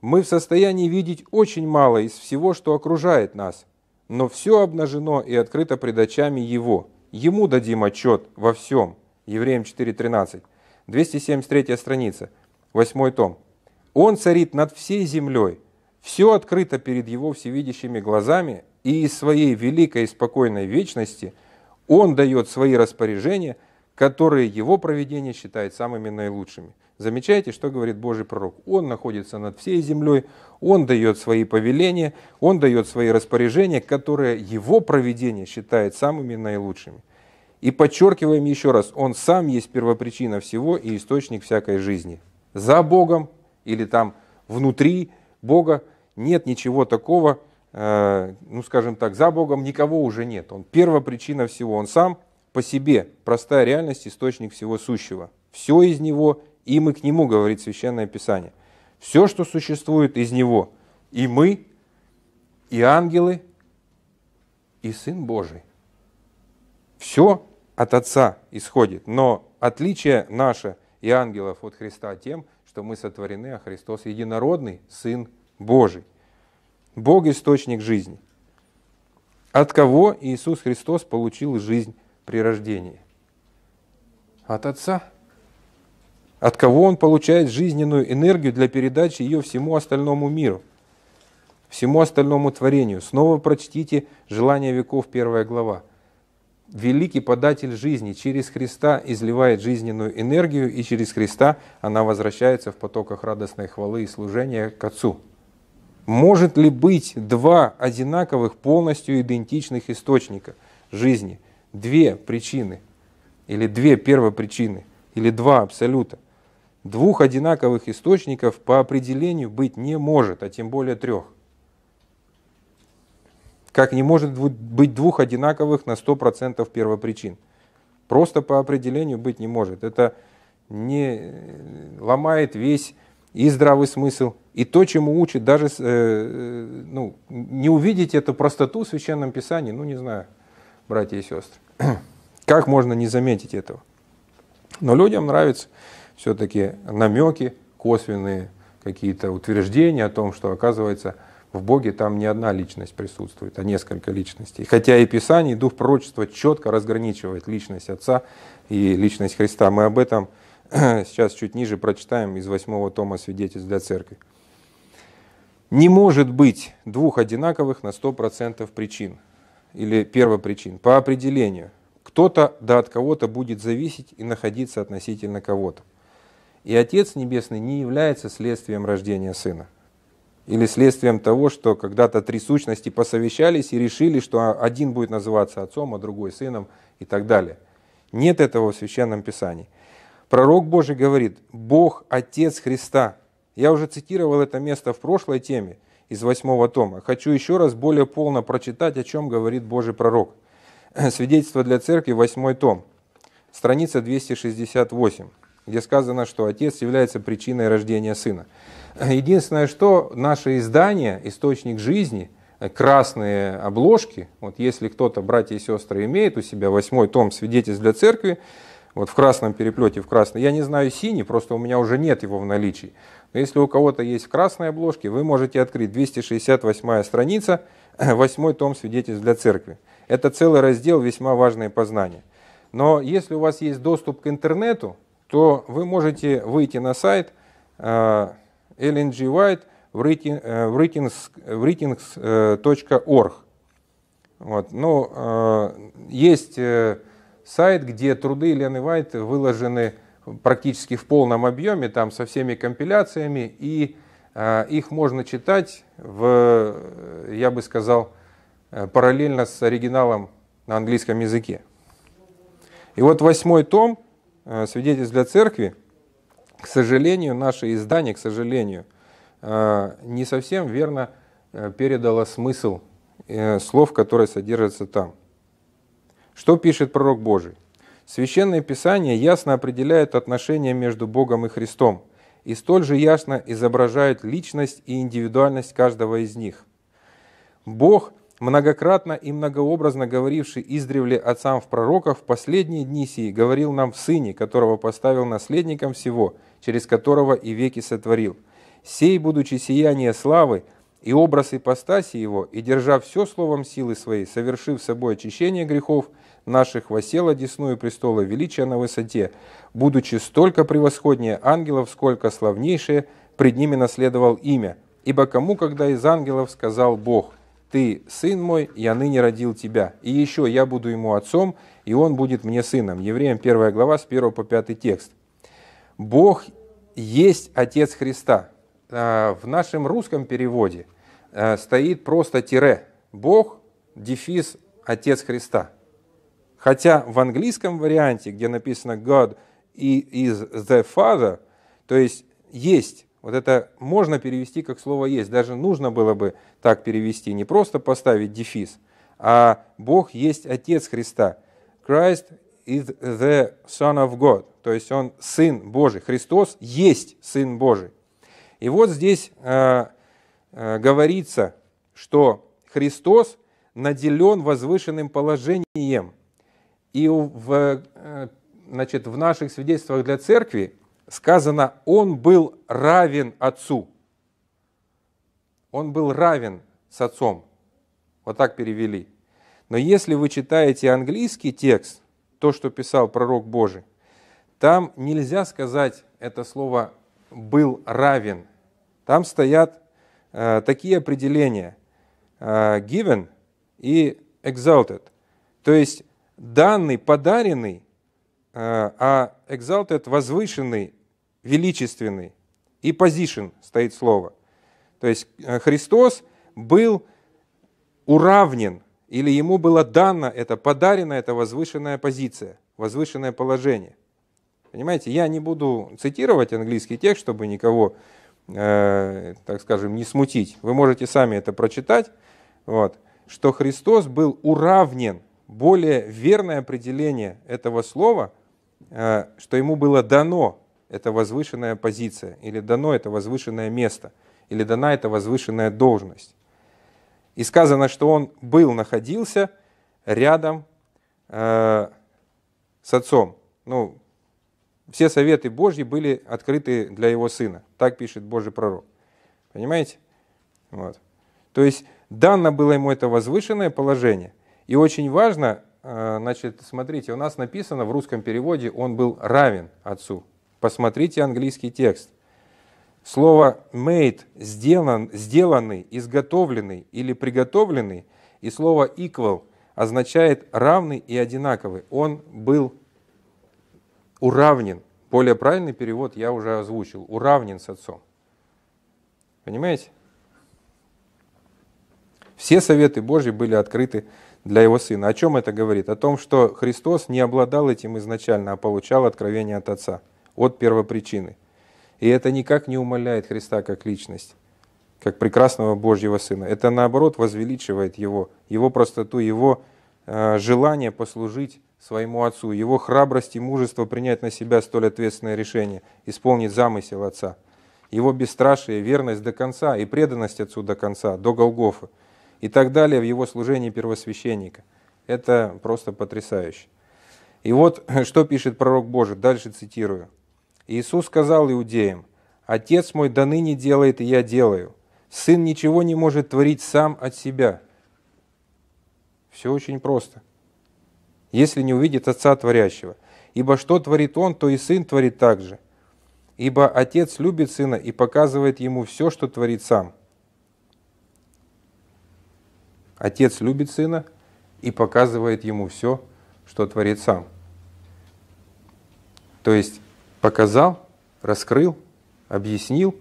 Мы в состоянии видеть очень мало из всего, что окружает нас, но все обнажено и открыто пред очами Его. Ему дадим отчет во всем». Евреям 4.13. 273 страница, 8 том. «Он царит над всей землей, все открыто перед его всевидящими глазами, и из своей великой и спокойной вечности он дает свои распоряжения, которые его проведение считает самыми наилучшими. Замечаете, что говорит Божий пророк? Он находится над всей землей, он дает свои повеления, он дает свои распоряжения, которые его проведение считает самыми наилучшими. И подчеркиваем еще раз, он сам есть первопричина всего и источник всякой жизни. За Богом или там внутри Бога – нет ничего такого, э, ну скажем так, за Богом никого уже нет. Он первопричина всего, он сам по себе, простая реальность, источник всего сущего. Все из него, и мы к нему, говорит Священное Писание. Все, что существует из него, и мы, и ангелы, и Сын Божий. Все от Отца исходит, но отличие наше и ангелов от Христа тем, что мы сотворены, а Христос единородный Сын Божий. Бог – источник жизни. От кого Иисус Христос получил жизнь при рождении? От Отца. От кого Он получает жизненную энергию для передачи ее всему остальному миру, всему остальному творению. Снова прочтите «Желание веков» первая глава. Великий податель жизни через Христа изливает жизненную энергию, и через Христа она возвращается в потоках радостной хвалы и служения к Отцу. Может ли быть два одинаковых, полностью идентичных источника жизни? Две причины, или две первопричины, или два абсолюта. Двух одинаковых источников по определению быть не может, а тем более трех. Как не может быть двух одинаковых на 100% первопричин. Просто по определению быть не может. Это не э, ломает весь и здравый смысл, и то, чему учит, даже э, э, ну, не увидеть эту простоту в Священном Писании, ну не знаю, братья и сестры. Как можно не заметить этого? Но людям нравятся все-таки намеки, косвенные какие-то утверждения о том, что оказывается в Боге там не одна личность присутствует, а несколько личностей. Хотя и Писание, и Дух пророчества четко разграничивает личность Отца и личность Христа. Мы об этом Сейчас чуть ниже прочитаем из восьмого тома «Свидетельств для церкви». Не может быть двух одинаковых на 100% причин или первопричин по определению. Кто-то да от кого-то будет зависеть и находиться относительно кого-то. И Отец Небесный не является следствием рождения Сына или следствием того, что когда-то три сущности посовещались и решили, что один будет называться отцом, а другой сыном и так далее. Нет этого в Священном Писании. Пророк Божий говорит, Бог – Отец Христа. Я уже цитировал это место в прошлой теме из восьмого тома. Хочу еще раз более полно прочитать, о чем говорит Божий пророк. Свидетельство для церкви, восьмой том, страница 268 где сказано, что Отец является причиной рождения Сына. Единственное, что наше издание, источник жизни, э, красные обложки, вот если кто-то, братья и сестры, имеет у себя восьмой том свидетельств для церкви, вот в красном переплете, в красный. Я не знаю синий, просто у меня уже нет его в наличии. Но если у кого-то есть красные обложки, вы можете открыть 268 страница, 8 том свидетельств для церкви. Это целый раздел весьма важные познания. Но если у вас есть доступ к интернету, то вы можете выйти на сайт э, LNG White writings.org. Э, э, вот. Ну, э, есть сайт, где труды Елены Вайт выложены практически в полном объеме, там со всеми компиляциями, и э, их можно читать, в, э, я бы сказал, э, параллельно с оригиналом на английском языке. И вот восьмой том э, «Свидетельств для церкви», к сожалению, наше издание, к сожалению, э, не совсем верно передало смысл слов, которые содержатся там – что пишет пророк Божий? Священное Писание ясно определяет отношения между Богом и Христом и столь же ясно изображает личность и индивидуальность каждого из них. Бог, многократно и многообразно говоривший издревле отцам в пророках, в последние дни сии говорил нам в Сыне, которого поставил наследником всего, через которого и веки сотворил. Сей, будучи сияние славы, и образ ипостаси его, и держа все словом силы своей, совершив собой очищение грехов – наших восела десную престола величия на высоте, будучи столько превосходнее ангелов, сколько славнейшее, пред ними наследовал имя. Ибо кому, когда из ангелов сказал Бог, «Ты, сын мой, я ныне родил тебя, и еще я буду ему отцом, и он будет мне сыном». Евреям 1 глава с 1 по 5 текст. Бог есть Отец Христа. А, в нашем русском переводе а, стоит просто тире. Бог, дефис, Отец Христа. Хотя в английском варианте, где написано God и is the Father, то есть есть, вот это можно перевести как слово есть, даже нужно было бы так перевести, не просто поставить дефис, а Бог есть Отец Христа. Christ is the Son of God, то есть Он Сын Божий. Христос есть Сын Божий. И вот здесь э, э, говорится, что Христос наделен возвышенным положением – и в, э, значит, в наших свидетельствах для церкви сказано, он был равен отцу. Он был равен с отцом. Вот так перевели. Но если вы читаете английский текст, то, что писал пророк Божий, там нельзя сказать это слово «был равен». Там стоят э, такие определения э, «given» и «exalted». То есть данный, подаренный, э, а exalted – возвышенный, величественный. И position стоит слово. То есть э, Христос был уравнен, или ему было дано это, подарена эта возвышенная позиция, возвышенное положение. Понимаете, я не буду цитировать английский текст, чтобы никого, э, так скажем, не смутить. Вы можете сами это прочитать, вот, что Христос был уравнен более верное определение этого слова, э, что ему было дано эта возвышенная позиция, или дано это возвышенное место, или дана эта возвышенная должность. И сказано, что он был, находился рядом э, с отцом. Ну, все советы Божьи были открыты для его сына. Так пишет Божий пророк. Понимаете? Вот. То есть дано было ему это возвышенное положение, и очень важно, э, значит, смотрите, у нас написано в русском переводе, он был равен отцу. Посмотрите английский текст. Слово made – сделан, сделанный, изготовленный или приготовленный, и слово equal означает равный и одинаковый. Он был уравнен. Более правильный перевод я уже озвучил. Уравнен с отцом. Понимаете? Все советы Божьи были открыты для его сына. О чем это говорит? О том, что Христос не обладал этим изначально, а получал откровение от Отца, от первопричины. И это никак не умаляет Христа как личность, как прекрасного Божьего Сына. Это наоборот возвеличивает Его, Его простоту, Его э, желание послужить своему Отцу, Его храбрость и мужество принять на себя столь ответственное решение, исполнить замысел Отца, Его бесстрашие, верность до конца и преданность Отцу до конца, до Голгофы – и так далее в его служении первосвященника. Это просто потрясающе. И вот э, что пишет пророк Божий, дальше цитирую. «Иисус сказал иудеям, «Отец мой до ныне делает, и я делаю. Сын ничего не может творить сам от себя». Все очень просто. Если не увидит Отца Творящего. Ибо что творит Он, то и Сын творит так же. Ибо Отец любит Сына и показывает Ему все, что творит Сам. Отец любит сына и показывает ему все, что творит сам. То есть показал, раскрыл, объяснил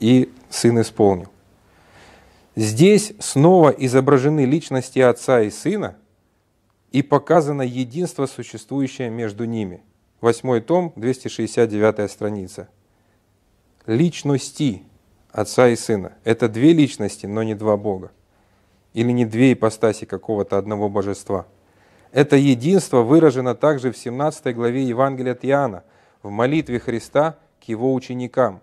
и сын исполнил. Здесь снова изображены личности отца и сына и показано единство, существующее между ними. Восьмой том, 269 страница. Личности отца и сына. Это две личности, но не два Бога или не две ипостаси какого-то одного божества. Это единство выражено также в 17 главе Евангелия от Иоанна, в молитве Христа к его ученикам.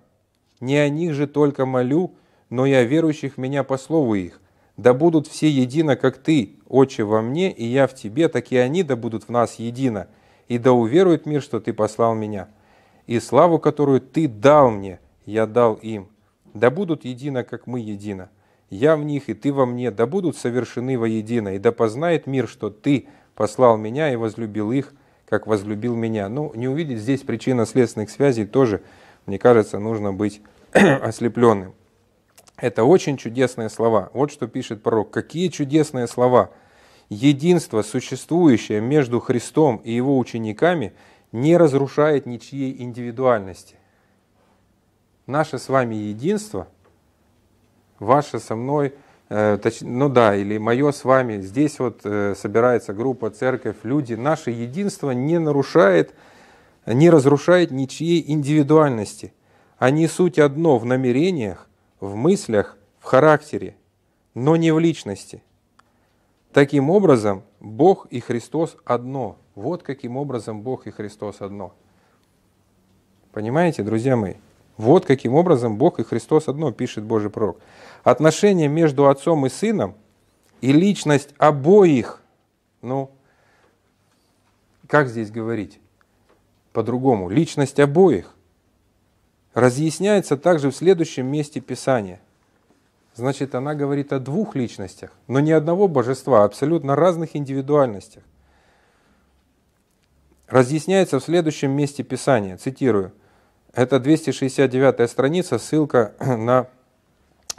«Не о них же только молю, но и о верующих меня по слову их. Да будут все едино, как Ты, Отче, во мне, и я в Тебе, так и они да будут в нас едино. И да уверует мир, что Ты послал меня. И славу, которую Ты дал мне, я дал им. Да будут едино, как мы едино» я в них, и ты во мне, да будут совершены воедино, и да познает мир, что ты послал меня и возлюбил их, как возлюбил меня». Ну, не увидеть здесь причинно-следственных связей тоже, мне кажется, нужно быть ослепленным. Это очень чудесные слова. Вот что пишет пророк. Какие чудесные слова! Единство, существующее между Христом и его учениками, не разрушает ничьей индивидуальности. Наше с вами единство – ваше со мной, э, точ, ну да, или мое с вами. Здесь вот э, собирается группа, церковь, люди. Наше единство не нарушает, не разрушает ничьей индивидуальности. Они суть одно в намерениях, в мыслях, в характере, но не в личности. Таким образом, Бог и Христос одно. Вот каким образом Бог и Христос одно. Понимаете, друзья мои? Вот каким образом Бог и Христос одно, пишет Божий пророк. Отношения между отцом и сыном и личность обоих, ну, как здесь говорить по-другому, личность обоих разъясняется также в следующем месте Писания. Значит, она говорит о двух личностях, но не одного божества, а абсолютно разных индивидуальностях. Разъясняется в следующем месте Писания, цитирую – это 269 страница, ссылка на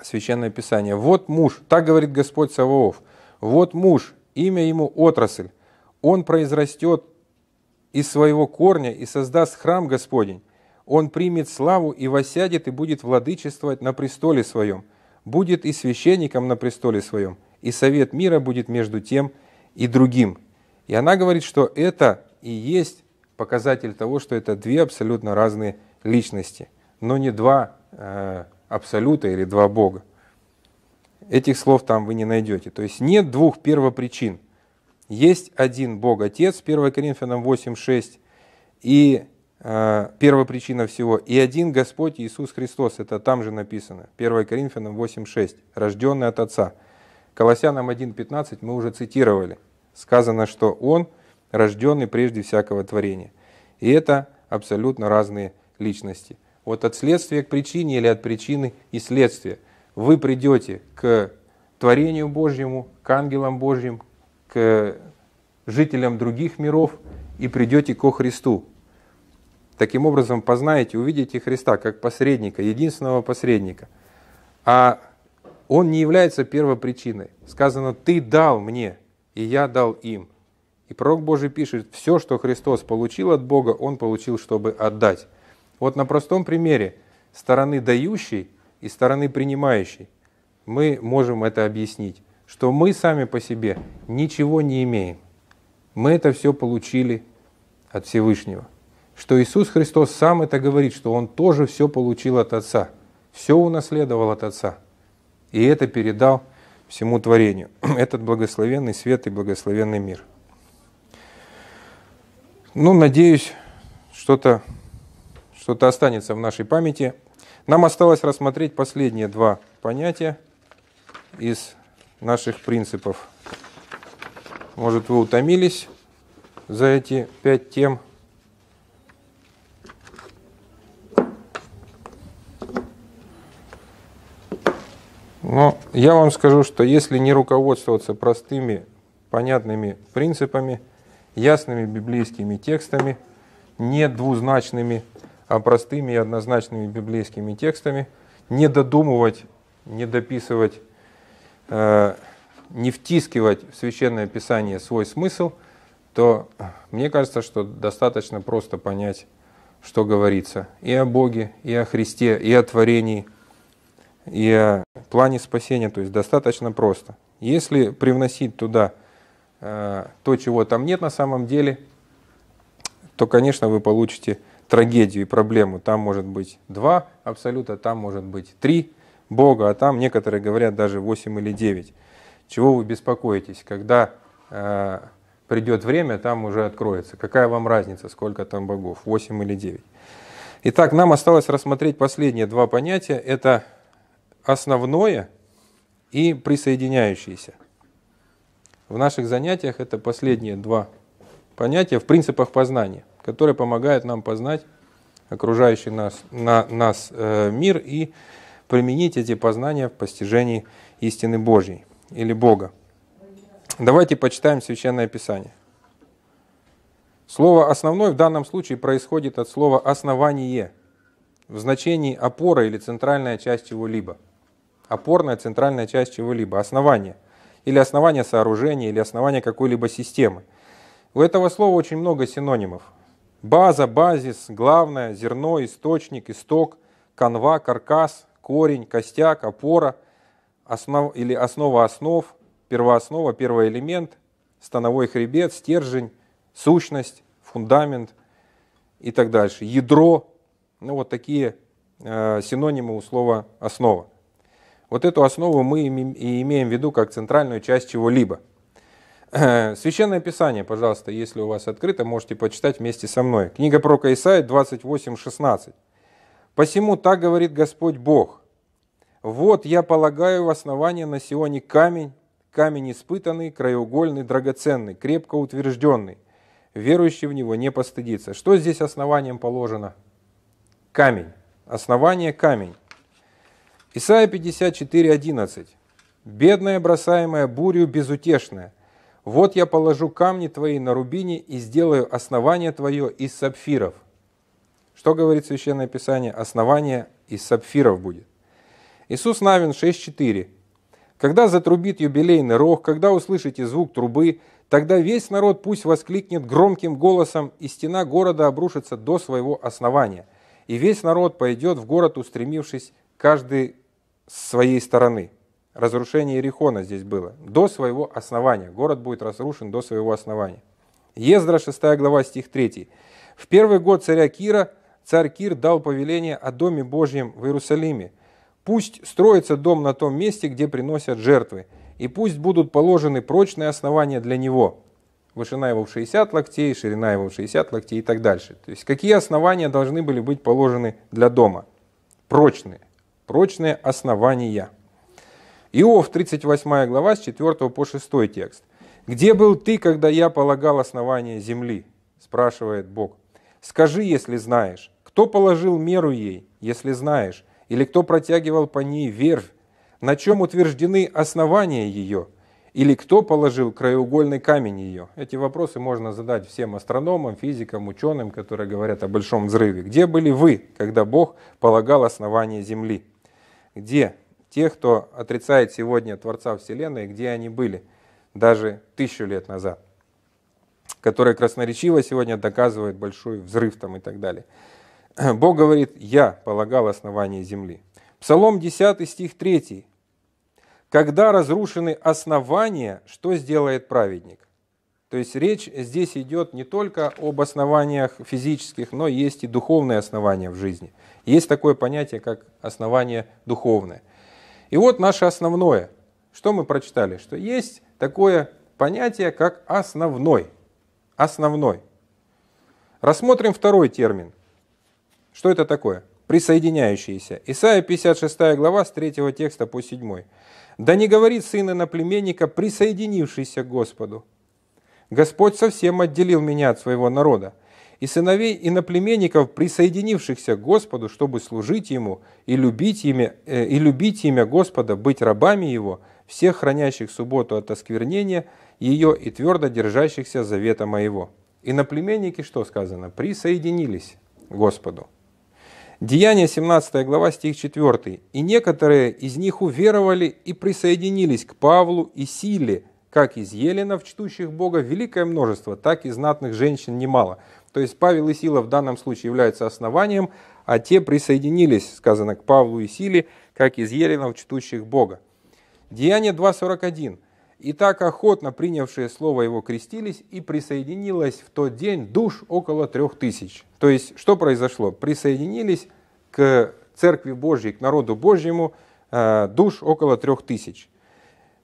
Священное Писание. «Вот муж, так говорит Господь Саваоф, вот муж, имя ему отрасль, он произрастет из своего корня и создаст храм Господень. Он примет славу и восядет, и будет владычествовать на престоле своем, будет и священником на престоле своем, и совет мира будет между тем и другим». И она говорит, что это и есть показатель того, что это две абсолютно разные личности, но не два э, абсолюта или два Бога. Этих слов там вы не найдете. То есть нет двух первопричин. Есть один Бог Отец, 1 Коринфянам 8.6, и э, первопричина всего, и один Господь Иисус Христос, это там же написано, 1 Коринфянам 8.6, рожденный от Отца. Колоссянам 1.15 мы уже цитировали, сказано, что Он рожденный прежде всякого творения. И это абсолютно разные личности. Вот от следствия к причине или от причины и следствия. Вы придете к творению Божьему, к ангелам Божьим, к жителям других миров и придете ко Христу. Таким образом, познаете, увидите Христа как посредника, единственного посредника. А он не является первопричиной. Сказано, ты дал мне, и я дал им. И пророк Божий пишет, все, что Христос получил от Бога, он получил, чтобы отдать. Вот на простом примере стороны дающей и стороны принимающей мы можем это объяснить, что мы сами по себе ничего не имеем. Мы это все получили от Всевышнего. Что Иисус Христос сам это говорит, что Он тоже все получил от Отца, все унаследовал от Отца. И это передал всему творению, этот благословенный свет и благословенный мир. Ну, надеюсь, что-то что-то останется в нашей памяти. Нам осталось рассмотреть последние два понятия из наших принципов. Может, вы утомились за эти пять тем. Но ну, я вам скажу, что если не руководствоваться простыми, понятными принципами, ясными библейскими текстами, не двузначными, а простыми и однозначными библейскими текстами, не додумывать, не дописывать, э, не втискивать в Священное Писание свой смысл, то мне кажется, что достаточно просто понять, что говорится и о Боге, и о Христе, и о творении, и о плане спасения, то есть достаточно просто. Если привносить туда э, то, чего там нет на самом деле, то, конечно, вы получите трагедию и проблему. Там может быть два абсолюта, там может быть три Бога, а там некоторые говорят даже восемь или девять. Чего вы беспокоитесь? Когда э, придет время, там уже откроется. Какая вам разница, сколько там богов, восемь или девять? Итак, нам осталось рассмотреть последние два понятия. Это основное и присоединяющееся. В наших занятиях это последние два понятия в принципах познания – которая помогает нам познать окружающий нас, на, нас э, мир и применить эти познания в постижении истины Божьей или Бога. Давайте почитаем Священное Писание. Слово «основной» в данном случае происходит от слова «основание» в значении опора или центральная часть чего-либо. Опорная центральная часть чего-либо, основание. Или основание сооружения, или основание какой-либо системы. У этого слова очень много синонимов – База, базис, главное, зерно, источник, исток, канва, каркас, корень, костяк, опора основ, или основа основ, первооснова, первый элемент, становой хребет, стержень, сущность, фундамент и так дальше. Ядро, ну вот такие э, синонимы у слова «основа». Вот эту основу мы и имеем в виду как центральную часть чего-либо – Священное Писание, пожалуйста, если у вас открыто, можете почитать вместе со мной. Книга пророка Исаия 28:16. «Посему так говорит Господь Бог, вот я полагаю в основание на Сионе камень, камень испытанный, краеугольный, драгоценный, крепко утвержденный. Верующий в него не постыдится». Что здесь основанием положено? Камень. Основание – камень. Исайя 54:11. «Бедная, бросаемая бурю, безутешная, вот я положу камни твои на рубине и сделаю основание твое из сапфиров. Что говорит Священное Писание? Основание из сапфиров будет. Иисус Навин 6.4. Когда затрубит юбилейный рог, когда услышите звук трубы, тогда весь народ пусть воскликнет громким голосом, и стена города обрушится до своего основания. И весь народ пойдет в город, устремившись каждый с своей стороны разрушение Иерихона здесь было, до своего основания. Город будет разрушен до своего основания. Ездра, 6 глава, стих 3. В первый год царя Кира царь Кир дал повеление о Доме Божьем в Иерусалиме. Пусть строится дом на том месте, где приносят жертвы, и пусть будут положены прочные основания для него. Вышина его в 60 локтей, ширина его в 60 локтей и так дальше. То есть какие основания должны были быть положены для дома? Прочные. Прочные основания. Иов, 38 глава, с 4 по 6 текст. «Где был ты, когда я полагал основание земли?» – спрашивает Бог. «Скажи, если знаешь, кто положил меру ей, если знаешь, или кто протягивал по ней верфь, на чем утверждены основания ее, или кто положил краеугольный камень ее? Эти вопросы можно задать всем астрономам, физикам, ученым, которые говорят о большом взрыве. Где были вы, когда Бог полагал основание Земли? Где тех, кто отрицает сегодня Творца Вселенной, где они были даже тысячу лет назад, которые красноречиво сегодня доказывают большой взрыв там и так далее. Бог говорит, я полагал основание земли. Псалом 10 стих 3. Когда разрушены основания, что сделает праведник? То есть речь здесь идет не только об основаниях физических, но есть и духовные основания в жизни. Есть такое понятие, как основание духовное – и вот наше основное. Что мы прочитали? Что есть такое понятие, как основной. Основной. Рассмотрим второй термин. Что это такое? Присоединяющиеся. Исайя 56 глава с 3 текста по 7. «Да не говорит сына на племенника, присоединившийся к Господу. Господь совсем отделил меня от своего народа и сыновей иноплеменников, присоединившихся к Господу, чтобы служить Ему и любить имя, э, и любить имя Господа, быть рабами Его, всех хранящих субботу от осквернения ее и твердо держащихся завета моего». Иноплеменники, что сказано, присоединились к Господу. Деяние 17 глава, стих 4. «И некоторые из них уверовали и присоединились к Павлу и Силе, как из еленов, чтущих Бога, великое множество, так и знатных женщин немало». То есть Павел и Сила в данном случае являются основанием, а те присоединились, сказано, к Павлу и Силе, как из еленов, чтущих Бога. Деяние 2.41. «И так охотно принявшие слово его крестились, и присоединилось в тот день душ около трех тысяч». То есть, что произошло? Присоединились к Церкви Божьей, к народу Божьему э, душ около трех тысяч.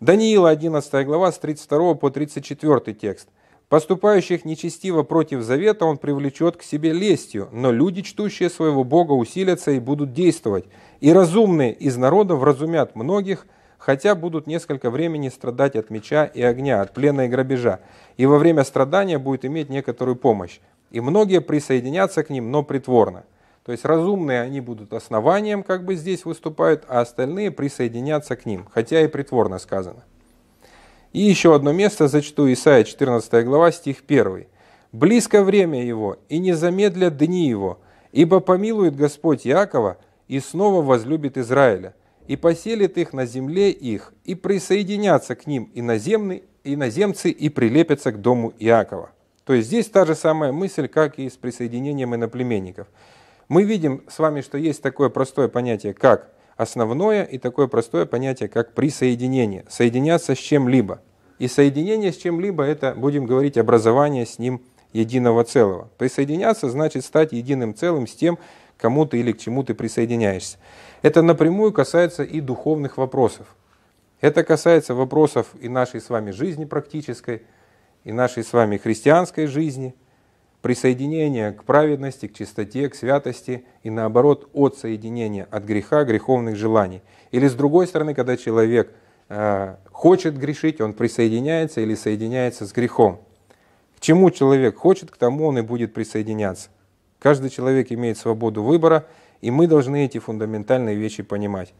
Даниила 11 глава с 32 по 34 текст – Поступающих нечестиво против завета он привлечет к себе лестью, но люди, чтущие своего Бога, усилятся и будут действовать. И разумные из народа вразумят многих, хотя будут несколько времени страдать от меча и огня, от плена и грабежа, и во время страдания будет иметь некоторую помощь. И многие присоединятся к ним, но притворно. То есть разумные они будут основанием, как бы здесь выступают, а остальные присоединятся к ним, хотя и притворно сказано. И еще одно место зачту Исаия 14 глава, стих 1. «Близко время его, и не замедлят дни его, ибо помилует Господь Якова и снова возлюбит Израиля, и поселит их на земле их, и присоединятся к ним иноземны, иноземцы и прилепятся к дому Иакова». То есть здесь та же самая мысль, как и с присоединением иноплеменников. Мы видим с вами, что есть такое простое понятие, как – основное и такое простое понятие, как присоединение, соединяться с чем-либо. И соединение с чем-либо – это, будем говорить, образование с ним единого целого. Присоединяться значит стать единым целым с тем, кому ты или к чему ты присоединяешься. Это напрямую касается и духовных вопросов. Это касается вопросов и нашей с вами жизни практической, и нашей с вами христианской жизни – присоединение к праведности, к чистоте, к святости и наоборот от соединения от греха, греховных желаний. Или с другой стороны, когда человек э, хочет грешить, он присоединяется или соединяется с грехом. К чему человек хочет, к тому он и будет присоединяться. Каждый человек имеет свободу выбора, и мы должны эти фундаментальные вещи понимать.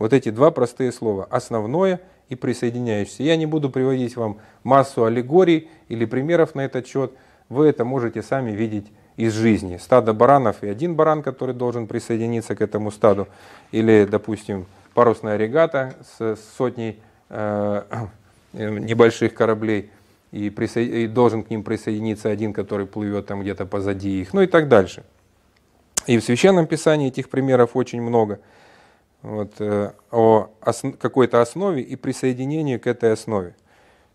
Вот эти два простые слова – основное и присоединяющееся. Я не буду приводить вам массу аллегорий или примеров на этот счет – вы это можете сами видеть из жизни. Стадо баранов и один баран, который должен присоединиться к этому стаду. Или, допустим, парусная регата с сотней э, небольших кораблей, и, присо... и должен к ним присоединиться один, который плывет там где-то позади их, ну и так дальше. И в Священном Писании этих примеров очень много. Вот, э, о ос... какой-то основе и присоединении к этой основе.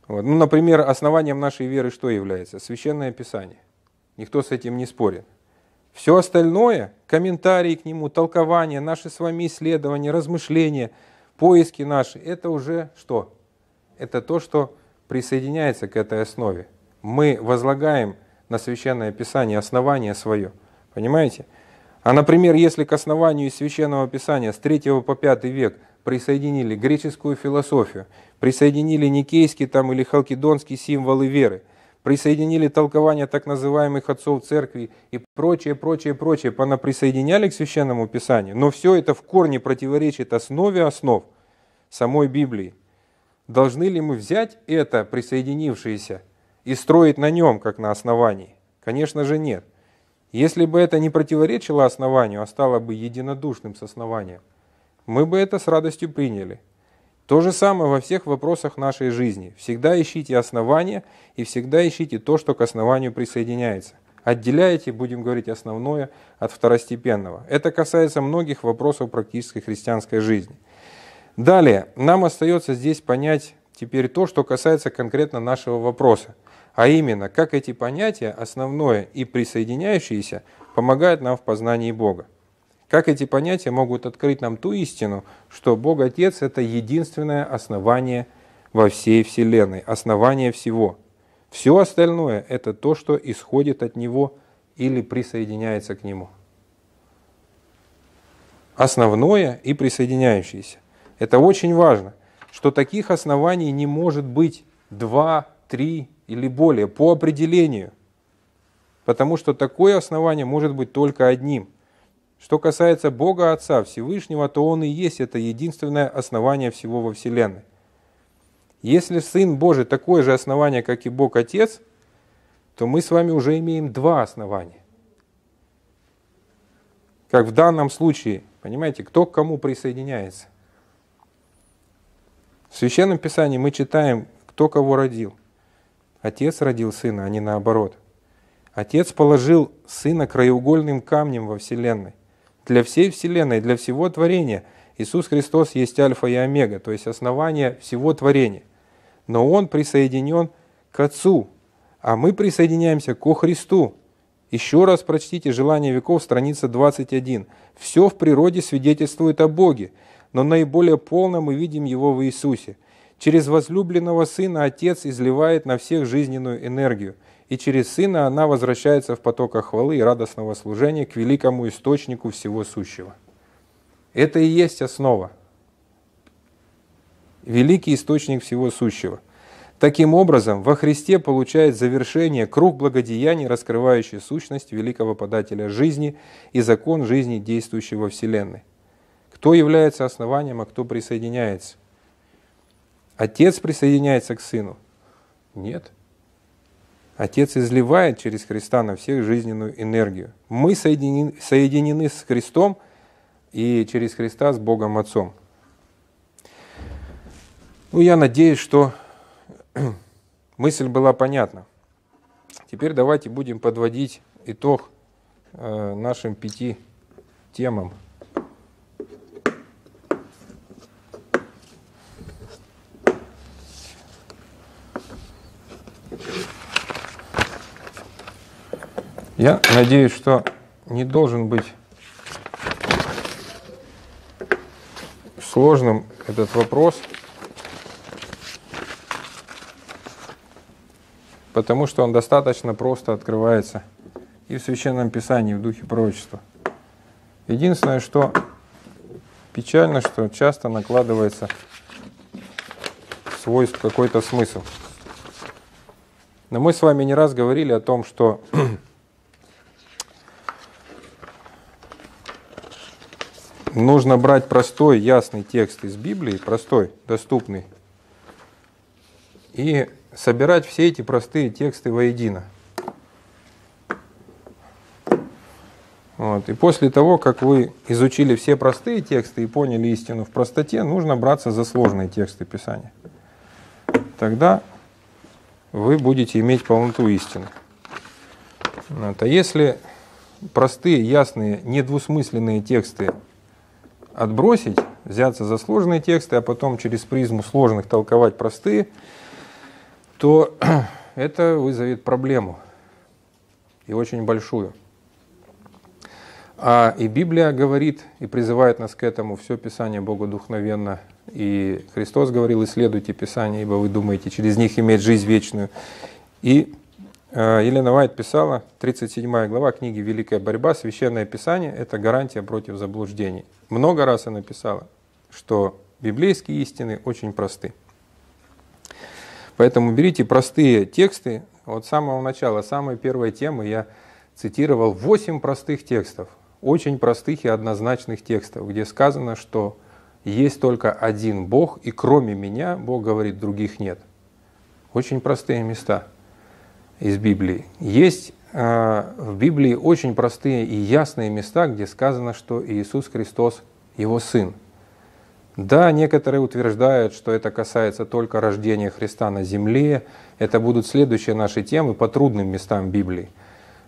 Вот. Ну, например, основанием нашей веры что является? Священное Писание. Никто с этим не спорит. Все остальное, комментарии к нему, толкования, наши с вами исследования, размышления, поиски наши, это уже что? Это то, что присоединяется к этой основе. Мы возлагаем на Священное Писание основание свое. Понимаете? А, например, если к основанию Священного Писания с 3 по 5 век присоединили греческую философию – присоединили никейские там или халкидонские символы веры, присоединили толкование так называемых отцов церкви и прочее, прочее, прочее, понаприсоединяли к Священному Писанию, но все это в корне противоречит основе основ самой Библии. Должны ли мы взять это присоединившееся и строить на нем, как на основании? Конечно же нет. Если бы это не противоречило основанию, а стало бы единодушным с основанием, мы бы это с радостью приняли – то же самое во всех вопросах нашей жизни. Всегда ищите основания и всегда ищите то, что к основанию присоединяется. Отделяйте, будем говорить, основное от второстепенного. Это касается многих вопросов практической христианской жизни. Далее, нам остается здесь понять теперь то, что касается конкретно нашего вопроса. А именно, как эти понятия, основное и присоединяющиеся, помогают нам в познании Бога. Как эти понятия могут открыть нам ту истину, что Бог Отец – это единственное основание во всей Вселенной, основание всего. Все остальное – это то, что исходит от Него или присоединяется к Нему. Основное и присоединяющееся. Это очень важно, что таких оснований не может быть два, три или более по определению, потому что такое основание может быть только одним – что касается Бога Отца Всевышнего, то Он и есть это единственное основание всего во Вселенной. Если Сын Божий такое же основание, как и Бог Отец, то мы с вами уже имеем два основания. Как в данном случае, понимаете, кто к кому присоединяется. В Священном Писании мы читаем, кто кого родил. Отец родил сына, а не наоборот. Отец положил сына краеугольным камнем во Вселенной для всей Вселенной, для всего творения. Иисус Христос есть альфа и омега, то есть основание всего творения. Но Он присоединен к Отцу, а мы присоединяемся ко Христу. Еще раз прочтите «Желание веков», страница 21. «Все в природе свидетельствует о Боге, но наиболее полно мы видим Его в Иисусе. Через возлюбленного Сына Отец изливает на всех жизненную энергию – и через Сына она возвращается в потоках хвалы и радостного служения к великому источнику всего сущего. Это и есть основа. Великий источник всего сущего. Таким образом, во Христе получает завершение круг благодеяний, раскрывающий сущность великого подателя жизни и закон жизни, действующего во Вселенной. Кто является основанием, а кто присоединяется? Отец присоединяется к сыну? Нет. Отец изливает через Христа на всех жизненную энергию. Мы соединены, соединены с Христом и через Христа с Богом Отцом. Ну, я надеюсь, что мысль была понятна. Теперь давайте будем подводить итог э, нашим пяти темам. Я надеюсь, что не должен быть сложным этот вопрос, потому что он достаточно просто открывается и в Священном Писании, в Духе Пророчества. Единственное, что печально, что часто накладывается свойств какой-то смысл. Но мы с вами не раз говорили о том, что Нужно брать простой, ясный текст из Библии, простой, доступный, и собирать все эти простые тексты воедино. Вот. И после того, как вы изучили все простые тексты и поняли истину в простоте, нужно браться за сложные тексты Писания. Тогда вы будете иметь полноту истины. Вот. А если простые, ясные, недвусмысленные тексты отбросить, взяться за сложные тексты, а потом через призму сложных толковать простые, то это вызовет проблему, и очень большую. А и Библия говорит и призывает нас к этому, все Писание Богу духовенно. И Христос говорил, исследуйте Писание, ибо вы думаете, через них иметь жизнь вечную. И э, Елена Вайт писала, 37 глава книги «Великая борьба», Священное Писание – это гарантия против заблуждений много раз она писала, что библейские истины очень просты. Поэтому берите простые тексты. Вот самого начала, самой первой темы я цитировал 8 простых текстов, очень простых и однозначных текстов, где сказано, что есть только один Бог, и кроме меня, Бог говорит, других нет. Очень простые места из Библии. Есть а, в Библии очень простые и ясные места, где сказано, что Иисус Христос – Его Сын. Да, некоторые утверждают, что это касается только рождения Христа на земле. Это будут следующие наши темы по трудным местам Библии.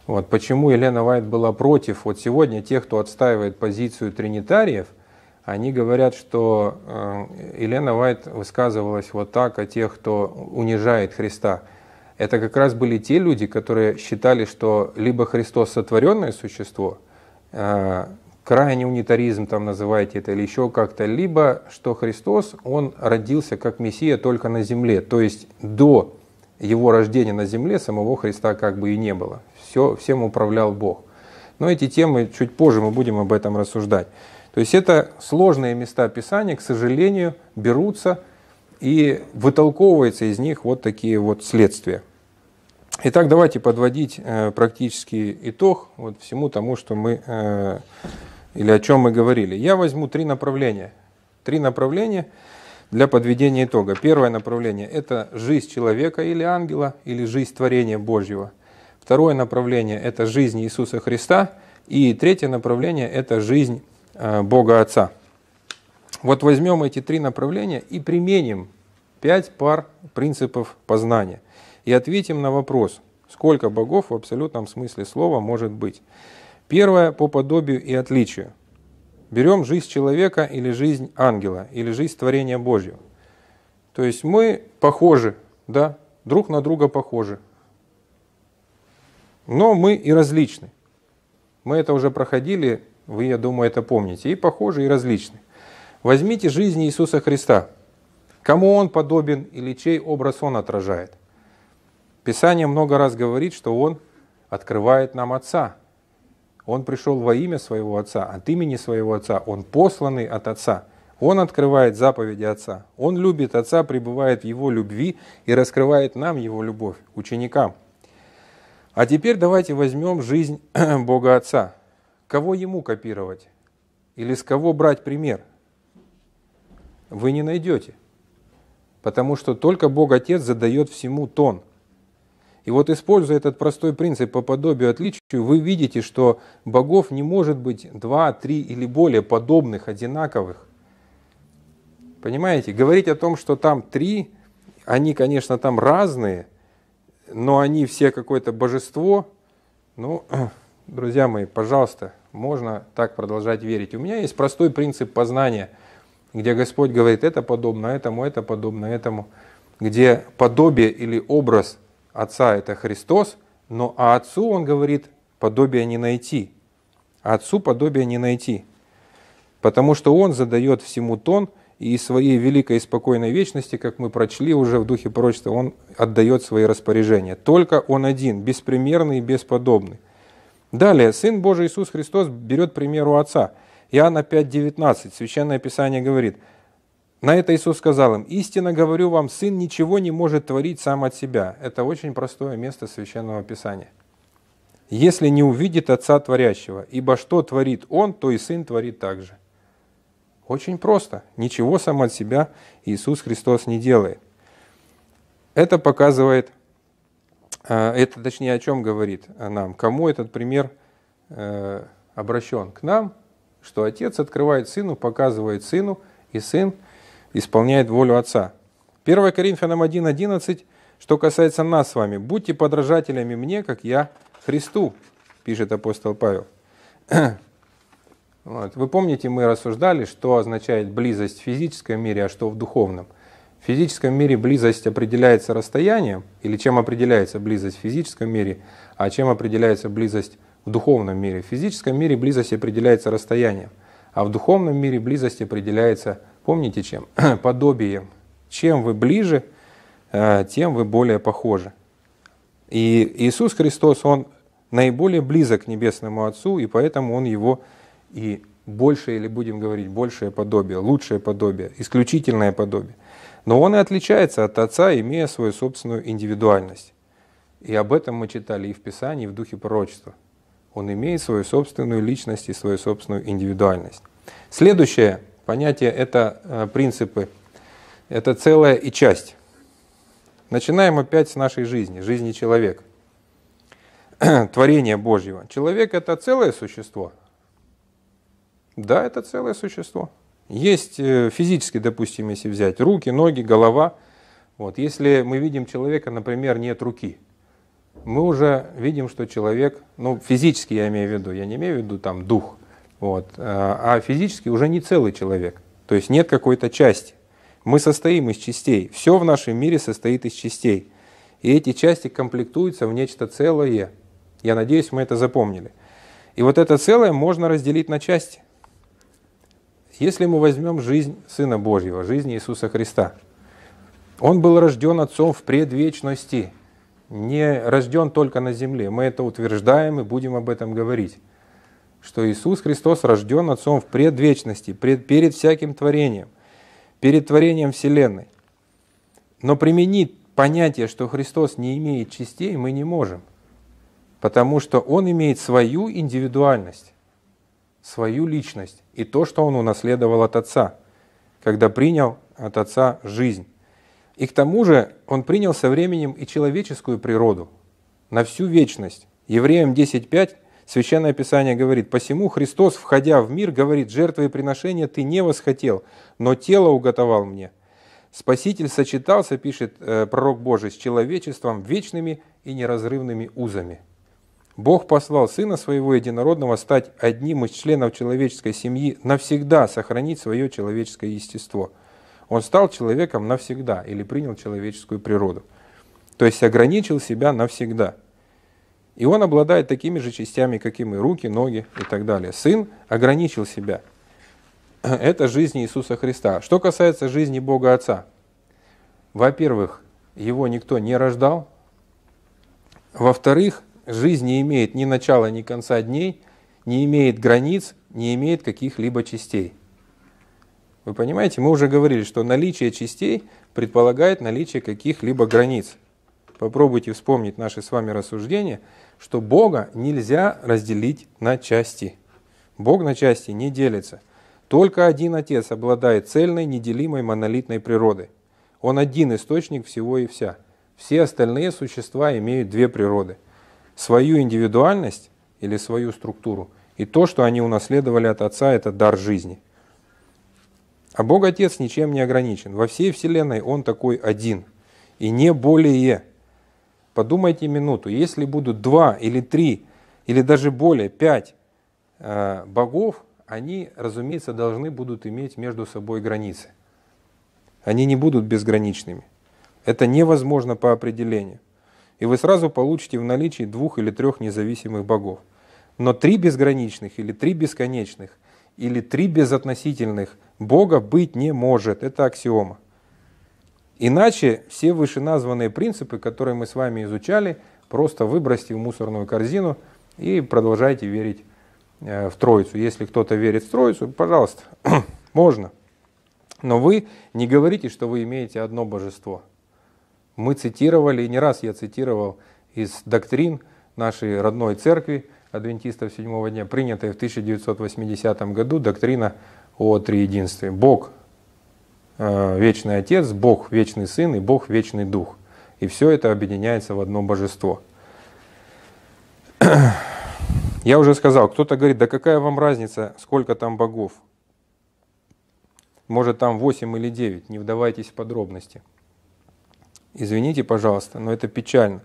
Вот почему Елена Вайт была против. Вот сегодня те, кто отстаивает позицию тринитариев, они говорят, что э, Елена Вайт высказывалась вот так о тех, кто унижает Христа – это как раз были те люди, которые считали, что либо Христос сотворенное существо, э, крайний унитаризм там называете это или еще как-то, либо что Христос, он родился как Мессия только на земле, то есть до его рождения на земле самого Христа как бы и не было. Все, всем управлял Бог. Но эти темы чуть позже мы будем об этом рассуждать. То есть это сложные места Писания, к сожалению, берутся – и вытолковывается из них вот такие вот следствия. Итак, давайте подводить э, практический итог вот всему тому, что мы э, или о чем мы говорили. Я возьму три направления. Три направления для подведения итога. Первое направление – это жизнь человека или ангела, или жизнь творения Божьего. Второе направление – это жизнь Иисуса Христа. И третье направление – это жизнь э, Бога Отца – вот возьмем эти три направления и применим пять пар принципов познания. И ответим на вопрос, сколько богов в абсолютном смысле слова может быть. Первое по подобию и отличию. Берем жизнь человека или жизнь ангела, или жизнь творения Божьего. То есть мы похожи, да, друг на друга похожи. Но мы и различны. Мы это уже проходили, вы, я думаю, это помните. И похожи, и различны. Возьмите жизнь Иисуса Христа. Кому Он подобен или чей образ Он отражает? Писание много раз говорит, что Он открывает нам Отца. Он пришел во имя своего Отца, от имени своего Отца. Он посланный от Отца. Он открывает заповеди Отца. Он любит Отца, пребывает в Его любви и раскрывает нам Его любовь, ученикам. А теперь давайте возьмем жизнь Бога Отца. Кого Ему копировать? Или с кого брать пример? вы не найдете. Потому что только Бог Отец задает всему тон. И вот используя этот простой принцип по подобию отличию, вы видите, что богов не может быть два, три или более подобных, одинаковых. Понимаете? Говорить о том, что там три, они, конечно, там разные, но они все какое-то божество. Ну, друзья мои, пожалуйста, можно так продолжать верить. У меня есть простой принцип познания – где Господь говорит, это подобно этому, это подобно этому, где подобие или образ Отца – это Христос, но а Отцу, он говорит, подобие не найти. А Отцу подобие не найти, потому что Он задает всему тон – и из своей великой и спокойной вечности, как мы прочли уже в духе пророчества, он отдает свои распоряжения. Только он один, беспримерный и бесподобный. Далее, Сын Божий Иисус Христос берет примеру Отца. Иоанна 5,19, Священное Писание говорит, «На это Иисус сказал им, «Истинно говорю вам, Сын ничего не может творить сам от себя». Это очень простое место Священного Писания. «Если не увидит Отца Творящего, ибо что творит Он, то и Сын творит также. Очень просто. Ничего сам от себя Иисус Христос не делает. Это показывает, э, это точнее о чем говорит нам, кому этот пример э, обращен? К нам что отец открывает сыну, показывает сыну, и сын исполняет волю отца. 1 Коринфянам 1.11, что касается нас с вами, будьте подражателями мне, как я Христу, пишет апостол Павел. Вот. Вы помните, мы рассуждали, что означает близость в физическом мире, а что в духовном. В физическом мире близость определяется расстоянием, или чем определяется близость в физическом мире, а чем определяется близость в духовном мире. В физическом мире близость определяется расстоянием, а в духовном мире близость определяется, помните чем? Подобием. Чем вы ближе, э, тем вы более похожи. И Иисус Христос, Он наиболее близок к Небесному Отцу, и поэтому Он Его и большее, или будем говорить, большее подобие, лучшее подобие, исключительное подобие. Но Он и отличается от Отца, имея свою собственную индивидуальность. И об этом мы читали и в Писании, и в Духе пророчества он имеет свою собственную личность и свою собственную индивидуальность. Следующее понятие – это э, принципы, это целое и часть. Начинаем опять с нашей жизни, жизни человека, творения Божьего. Человек – это целое существо? Да, это целое существо. Есть э, физически, допустим, если взять руки, ноги, голова. Вот. Если мы видим человека, например, нет руки – мы уже видим, что человек, ну физически я имею в виду, я не имею в виду там дух, вот, э, а физически уже не целый человек, то есть нет какой-то части. Мы состоим из частей, все в нашем мире состоит из частей, и эти части комплектуются в нечто целое. Я надеюсь, мы это запомнили. И вот это целое можно разделить на части. Если мы возьмем жизнь Сына Божьего, жизнь Иисуса Христа, Он был рожден Отцом в предвечности – не рожден только на земле. Мы это утверждаем и будем об этом говорить, что Иисус Христос рожден Отцом в предвечности, пред, перед всяким творением, перед творением Вселенной. Но применить понятие, что Христос не имеет частей, мы не можем, потому что Он имеет свою индивидуальность, свою личность и то, что Он унаследовал от Отца, когда принял от Отца жизнь. И к тому же он принял со временем и человеческую природу на всю вечность. Евреям 10.5 Священное Писание говорит, «Посему Христос, входя в мир, говорит, жертвы и приношения ты не восхотел, но тело уготовал мне». Спаситель сочетался, пишет э, пророк Божий, с человечеством вечными и неразрывными узами. Бог послал Сына Своего Единородного стать одним из членов человеческой семьи, навсегда сохранить свое человеческое естество – он стал человеком навсегда или принял человеческую природу. То есть ограничил себя навсегда. И он обладает такими же частями, как и мы, руки, ноги и так далее. Сын ограничил себя. Это жизнь Иисуса Христа. Что касается жизни Бога Отца. Во-первых, его никто не рождал. Во-вторых, жизнь не имеет ни начала, ни конца дней, не имеет границ, не имеет каких-либо частей. Вы понимаете, мы уже говорили, что наличие частей предполагает наличие каких-либо границ. Попробуйте вспомнить наши с вами рассуждения, что Бога нельзя разделить на части. Бог на части не делится. Только один Отец обладает цельной, неделимой, монолитной природой. Он один источник всего и вся. Все остальные существа имеют две природы. Свою индивидуальность или свою структуру. И то, что они унаследовали от Отца, это дар жизни – а Бог Отец ничем не ограничен. Во всей Вселенной Он такой один. И не более. Подумайте минуту, если будут два или три, или даже более пять э, богов, они, разумеется, должны будут иметь между собой границы. Они не будут безграничными. Это невозможно по определению. И вы сразу получите в наличии двух или трех независимых богов. Но три безграничных или три бесконечных или три безотносительных – Бога быть не может. Это аксиома. Иначе все вышеназванные принципы, которые мы с вами изучали, просто выбросьте в мусорную корзину и продолжайте верить э, в Троицу. Если кто-то верит в Троицу, пожалуйста, можно. Но вы не говорите, что вы имеете одно божество. Мы цитировали, и не раз я цитировал из доктрин нашей родной церкви адвентистов седьмого дня, принятая в 1980 году доктрина о триединстве. Бог э, вечный Отец, Бог – вечный Сын и Бог – вечный Дух. И все это объединяется в одно божество. Я уже сказал, кто-то говорит, да какая вам разница, сколько там богов? Может, там 8 или 9, не вдавайтесь в подробности. Извините, пожалуйста, но это печально,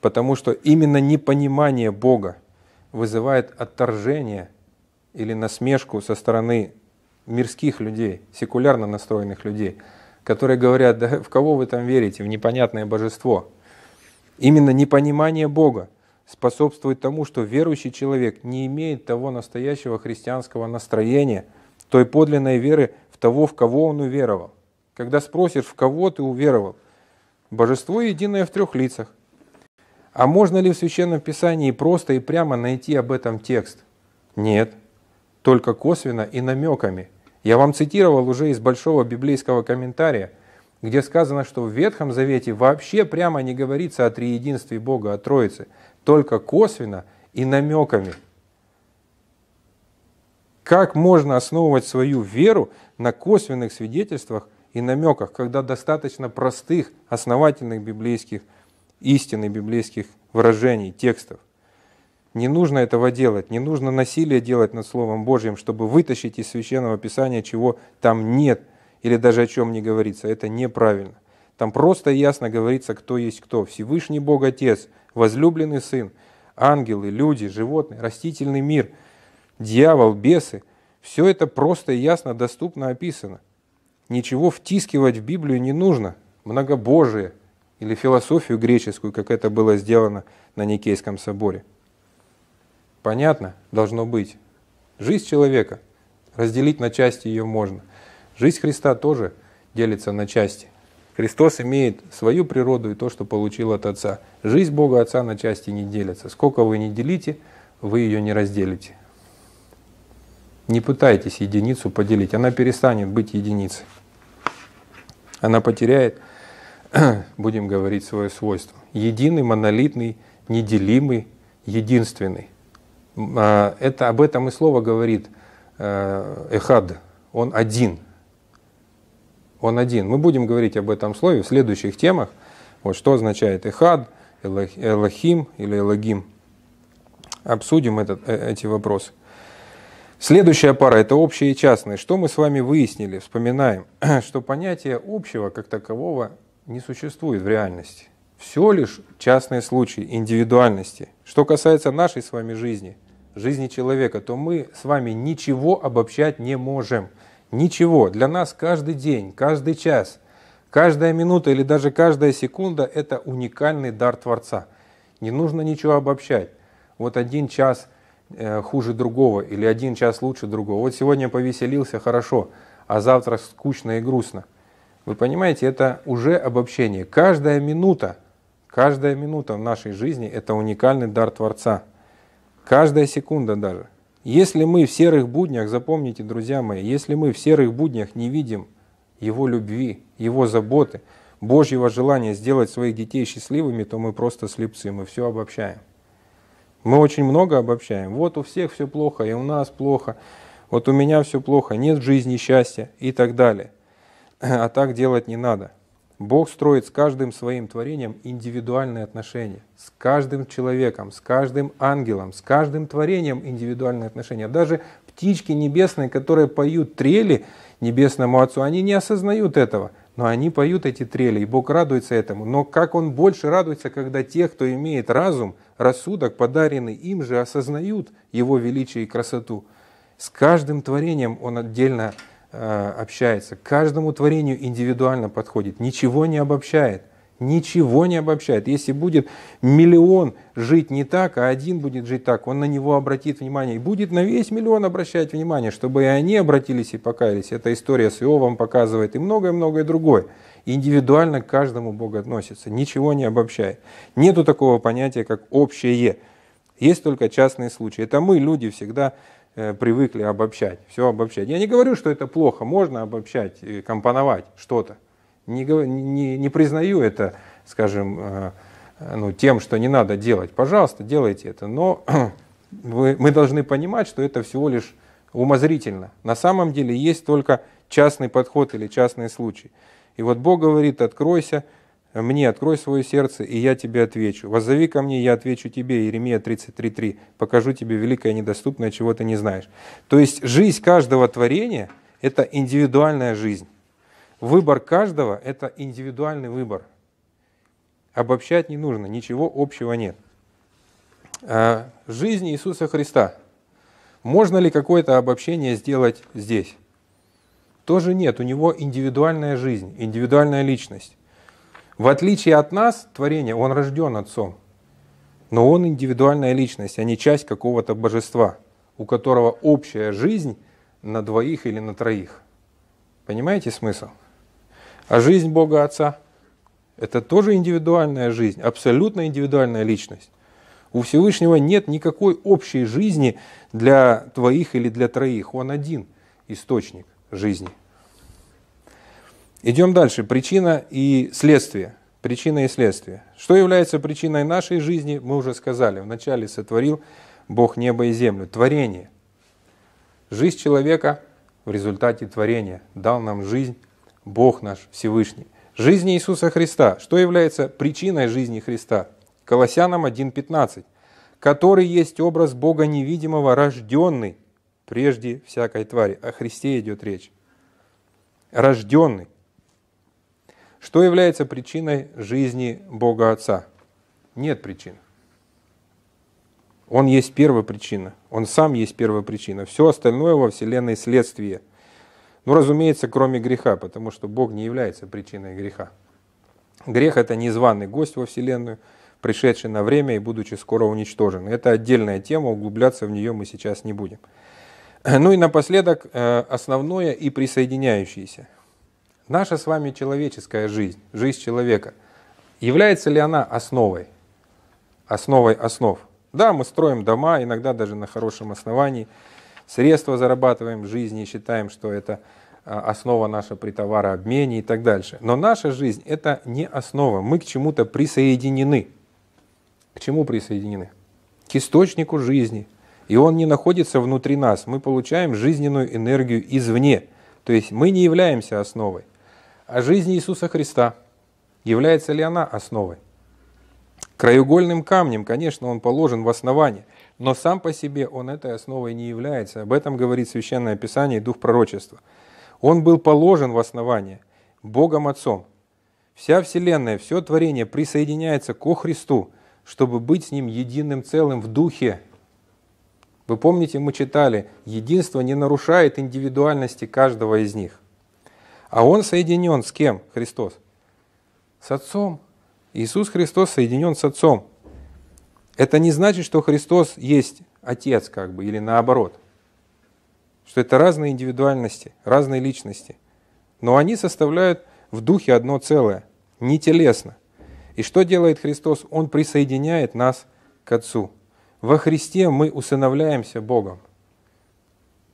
потому что именно непонимание Бога вызывает отторжение или насмешку со стороны мирских людей, секулярно настроенных людей, которые говорят, да в кого вы там верите, в непонятное божество. Именно непонимание Бога способствует тому, что верующий человек не имеет того настоящего христианского настроения, той подлинной веры в того, в кого он уверовал. Когда спросишь, в кого ты уверовал, божество единое в трех лицах. А можно ли в Священном Писании просто и прямо найти об этом текст? Нет, только косвенно и намеками – я вам цитировал уже из большого библейского комментария, где сказано, что в Ветхом Завете вообще прямо не говорится о триединстве Бога, о Троице, только косвенно и намеками. Как можно основывать свою веру на косвенных свидетельствах и намеках, когда достаточно простых, основательных библейских истин и библейских выражений, текстов – не нужно этого делать, не нужно насилие делать над Словом Божьим, чтобы вытащить из Священного Писания, чего там нет или даже о чем не говорится. Это неправильно. Там просто и ясно говорится, кто есть кто. Всевышний Бог Отец, возлюбленный Сын, ангелы, люди, животные, растительный мир, дьявол, бесы. Все это просто и ясно доступно описано. Ничего втискивать в Библию не нужно. Многобожие или философию греческую, как это было сделано на Никейском соборе – понятно должно быть. Жизнь человека, разделить на части ее можно. Жизнь Христа тоже делится на части. Христос имеет свою природу и то, что получил от Отца. Жизнь Бога Отца на части не делится. Сколько вы не делите, вы ее не разделите. Не пытайтесь единицу поделить, она перестанет быть единицей. Она потеряет, будем говорить, свое свойство. Единый, монолитный, неделимый, единственный. А, это об этом и слово говорит э, Эхад. Он один. Он один. Мы будем говорить об этом слове в следующих темах. Вот что означает Эхад, Элохим или Элогим. Обсудим этот, э, эти вопросы. Следующая пара – это общее и частное. Что мы с вами выяснили? Вспоминаем, что понятие общего как такового не существует в реальности. Все лишь частные случаи, индивидуальности. Что касается нашей с вами жизни – жизни человека, то мы с вами ничего обобщать не можем. Ничего. Для нас каждый день, каждый час, каждая минута или даже каждая секунда – это уникальный дар Творца. Не нужно ничего обобщать. Вот один час э, хуже другого или один час лучше другого. Вот сегодня повеселился хорошо, а завтра скучно и грустно. Вы понимаете, это уже обобщение. Каждая минута, каждая минута в нашей жизни – это уникальный дар Творца – Каждая секунда даже. Если мы в серых буднях, запомните, друзья мои, если мы в серых буднях не видим Его любви, Его заботы, Божьего желания сделать своих детей счастливыми, то мы просто слепцы, мы все обобщаем. Мы очень много обобщаем. Вот у всех все плохо, и у нас плохо, вот у меня все плохо, нет в жизни счастья и так далее. А так делать не надо. Бог строит с каждым своим творением индивидуальные отношения, с каждым человеком, с каждым ангелом, с каждым творением индивидуальные отношения. Даже птички небесные, которые поют трели небесному Отцу, они не осознают этого, но они поют эти трели, и Бог радуется этому. Но как Он больше радуется, когда те, кто имеет разум, рассудок, подаренный им же, осознают Его величие и красоту. С каждым творением Он отдельно Э, общается, к каждому творению индивидуально подходит, ничего не обобщает. Ничего не обобщает. Если будет миллион жить не так, а один будет жить так, он на него обратит внимание. И будет на весь миллион обращать внимание, чтобы и они обратились и покаялись. Эта история с Иовом показывает и многое-многое другое. Индивидуально к каждому Бог относится, ничего не обобщает. Нету такого понятия, как общее. Есть только частные случаи. Это мы, люди, всегда Э, привыкли обобщать, все обобщать. Я не говорю, что это плохо, можно обобщать, компоновать что-то. Не, не, не признаю это, скажем, э, ну, тем, что не надо делать. Пожалуйста, делайте это. Но вы, мы должны понимать, что это всего лишь умозрительно. На самом деле есть только частный подход или частный случай. И вот Бог говорит, откройся, мне, открой свое сердце, и я тебе отвечу. Воззови ко мне, я отвечу тебе. Иеремия 33.3. Покажу тебе великое недоступное, чего ты не знаешь. То есть жизнь каждого творения – это индивидуальная жизнь. Выбор каждого – это индивидуальный выбор. Обобщать не нужно, ничего общего нет. А, жизнь Иисуса Христа. Можно ли какое-то обобщение сделать здесь? Тоже нет, у него индивидуальная жизнь, индивидуальная личность. В отличие от нас, творение, он рожден Отцом, но он индивидуальная личность, а не часть какого-то божества, у которого общая жизнь на двоих или на троих. Понимаете смысл? А жизнь Бога Отца – это тоже индивидуальная жизнь, абсолютно индивидуальная личность. У Всевышнего нет никакой общей жизни для твоих или для троих. Он один источник жизни – Идем дальше. Причина и следствие. Причина и следствие. Что является причиной нашей жизни, мы уже сказали. Вначале сотворил Бог небо и землю. Творение. Жизнь человека в результате творения. Дал нам жизнь Бог наш Всевышний. Жизнь Иисуса Христа. Что является причиной жизни Христа? Колоссянам 1.15. «Который есть образ Бога невидимого, рожденный прежде всякой твари». О Христе идет речь. Рожденный. Что является причиной жизни Бога Отца? Нет причин. Он есть первая причина. Он сам есть первая причина. Все остальное во Вселенной следствие. Ну, разумеется, кроме греха, потому что Бог не является причиной греха. Грех – это незваный гость во Вселенную, пришедший на время и будучи скоро уничтожен. Это отдельная тема, углубляться в нее мы сейчас не будем. Ну и напоследок э, основное и присоединяющееся. Наша с вами человеческая жизнь, жизнь человека, является ли она основой? Основой основ. Да, мы строим дома, иногда даже на хорошем основании, средства зарабатываем в жизни считаем, что это а, основа наша при товарообмене и так дальше. Но наша жизнь – это не основа. Мы к чему-то присоединены. К чему присоединены? К источнику жизни. И он не находится внутри нас. Мы получаем жизненную энергию извне. То есть мы не являемся основой о жизни Иисуса Христа. Является ли она основой? Краеугольным камнем, конечно, он положен в основание, но сам по себе он этой основой не является. Об этом говорит Священное Писание и Дух Пророчества. Он был положен в основание Богом Отцом. Вся Вселенная, все творение присоединяется ко Христу, чтобы быть с Ним единым целым в Духе. Вы помните, мы читали, единство не нарушает индивидуальности каждого из них. А он соединен с кем, Христос? С Отцом. Иисус Христос соединен с Отцом. Это не значит, что Христос есть Отец, как бы, или наоборот. Что это разные индивидуальности, разные личности. Но они составляют в духе одно целое, не телесно. И что делает Христос? Он присоединяет нас к Отцу. Во Христе мы усыновляемся Богом.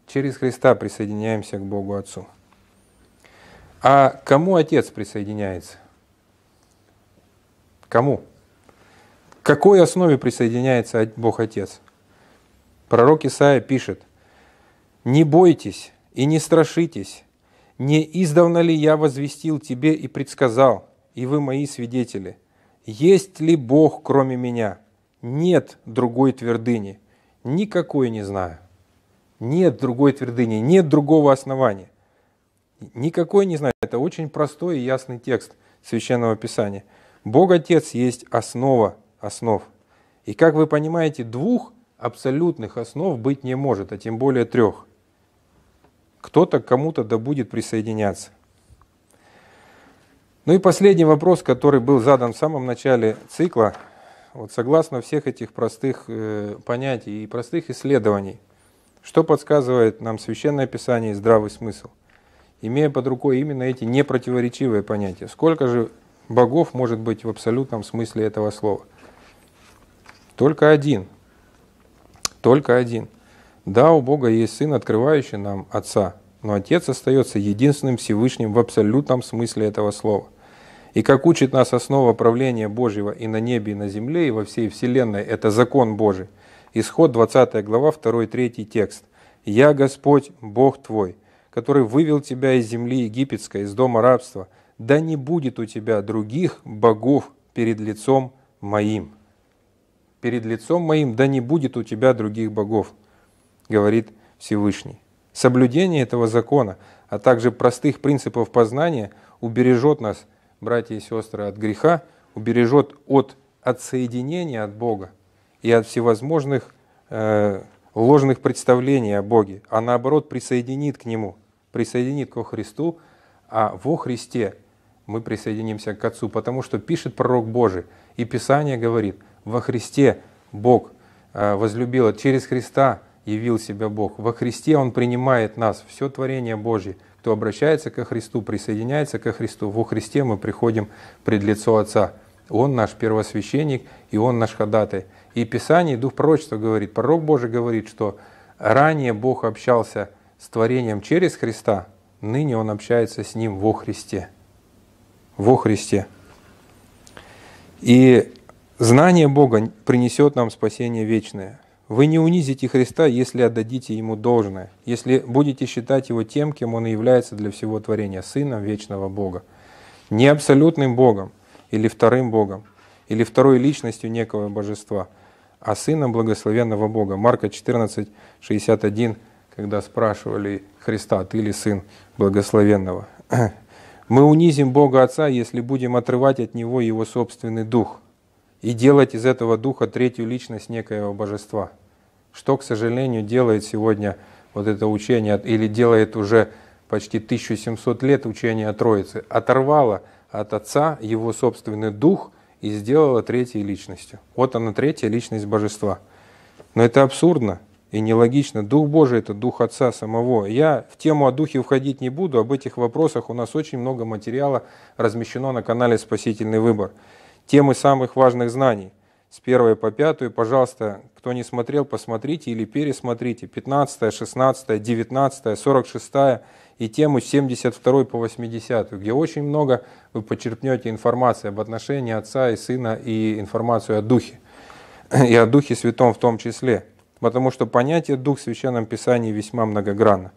Через Христа присоединяемся к Богу Отцу. А кому отец присоединяется? Кому? К какой основе присоединяется Бог Отец? Пророк Исаия пишет, «Не бойтесь и не страшитесь, не издавна ли я возвестил тебе и предсказал, и вы мои свидетели? Есть ли Бог, кроме меня? Нет другой твердыни. Никакой не знаю. Нет другой твердыни, нет другого основания. Никакой не знаю это очень простой и ясный текст Священного Писания. Бог Отец есть основа основ. И как вы понимаете, двух абсолютных основ быть не может, а тем более трех. Кто-то к кому-то да будет присоединяться. Ну и последний вопрос, который был задан в самом начале цикла, вот согласно всех этих простых э, понятий и простых исследований, что подсказывает нам Священное Писание и здравый смысл – имея под рукой именно эти непротиворечивые понятия. Сколько же богов может быть в абсолютном смысле этого слова? Только один. Только один. Да, у Бога есть Сын, открывающий нам Отца, но Отец остается единственным Всевышним в абсолютном смысле этого слова. И как учит нас основа правления Божьего и на небе, и на земле, и во всей Вселенной, это закон Божий. Исход 20 глава, 2-3 текст. «Я Господь, Бог твой, который вывел тебя из земли египетской, из дома рабства, да не будет у тебя других богов перед лицом моим. Перед лицом моим да не будет у тебя других богов, говорит Всевышний. Соблюдение этого закона, а также простых принципов познания убережет нас, братья и сестры, от греха, убережет от отсоединения от Бога и от всевозможных э, ложных представлений о Боге, а наоборот присоединит к Нему присоединит ко Христу, а во Христе мы присоединимся к Отцу, потому что пишет пророк Божий, и Писание говорит, во Христе Бог э, возлюбил, через Христа явил себя Бог. Во Христе Он принимает нас, все творение Божье. Кто обращается ко Христу, присоединяется ко Христу, во Христе мы приходим пред лицо Отца. Он наш первосвященник, и Он наш ходатай. И Писание, и Дух пророчества говорит, пророк Божий говорит, что ранее Бог общался с с творением через Христа, ныне он общается с ним во Христе. Во Христе. И знание Бога принесет нам спасение вечное. Вы не унизите Христа, если отдадите Ему должное, если будете считать Его тем, кем Он является для всего творения, Сыном Вечного Бога. Не абсолютным Богом или вторым Богом, или второй личностью некого божества, а Сыном Благословенного Бога. Марка 14, 61, когда спрашивали Христа, ты ли сын благословенного? Мы унизим Бога Отца, если будем отрывать от Него Его собственный дух и делать из этого духа третью личность некоего божества. Что, к сожалению, делает сегодня вот это учение, или делает уже почти 1700 лет учение о Троице, оторвало от Отца его собственный дух и сделало третьей личностью. Вот она, третья личность божества. Но это абсурдно и нелогично. Дух Божий – это Дух Отца самого. Я в тему о Духе входить не буду, об этих вопросах у нас очень много материала размещено на канале «Спасительный выбор». Темы самых важных знаний с 1 по 5, пожалуйста, кто не смотрел, посмотрите или пересмотрите 15, 16, 19, 46 и тему 72 по 80, где очень много вы почерпнете информации об отношении Отца и Сына и информацию о Духе, и о Духе Святом в том числе – потому что понятие «дух» в Священном Писании весьма многогранно.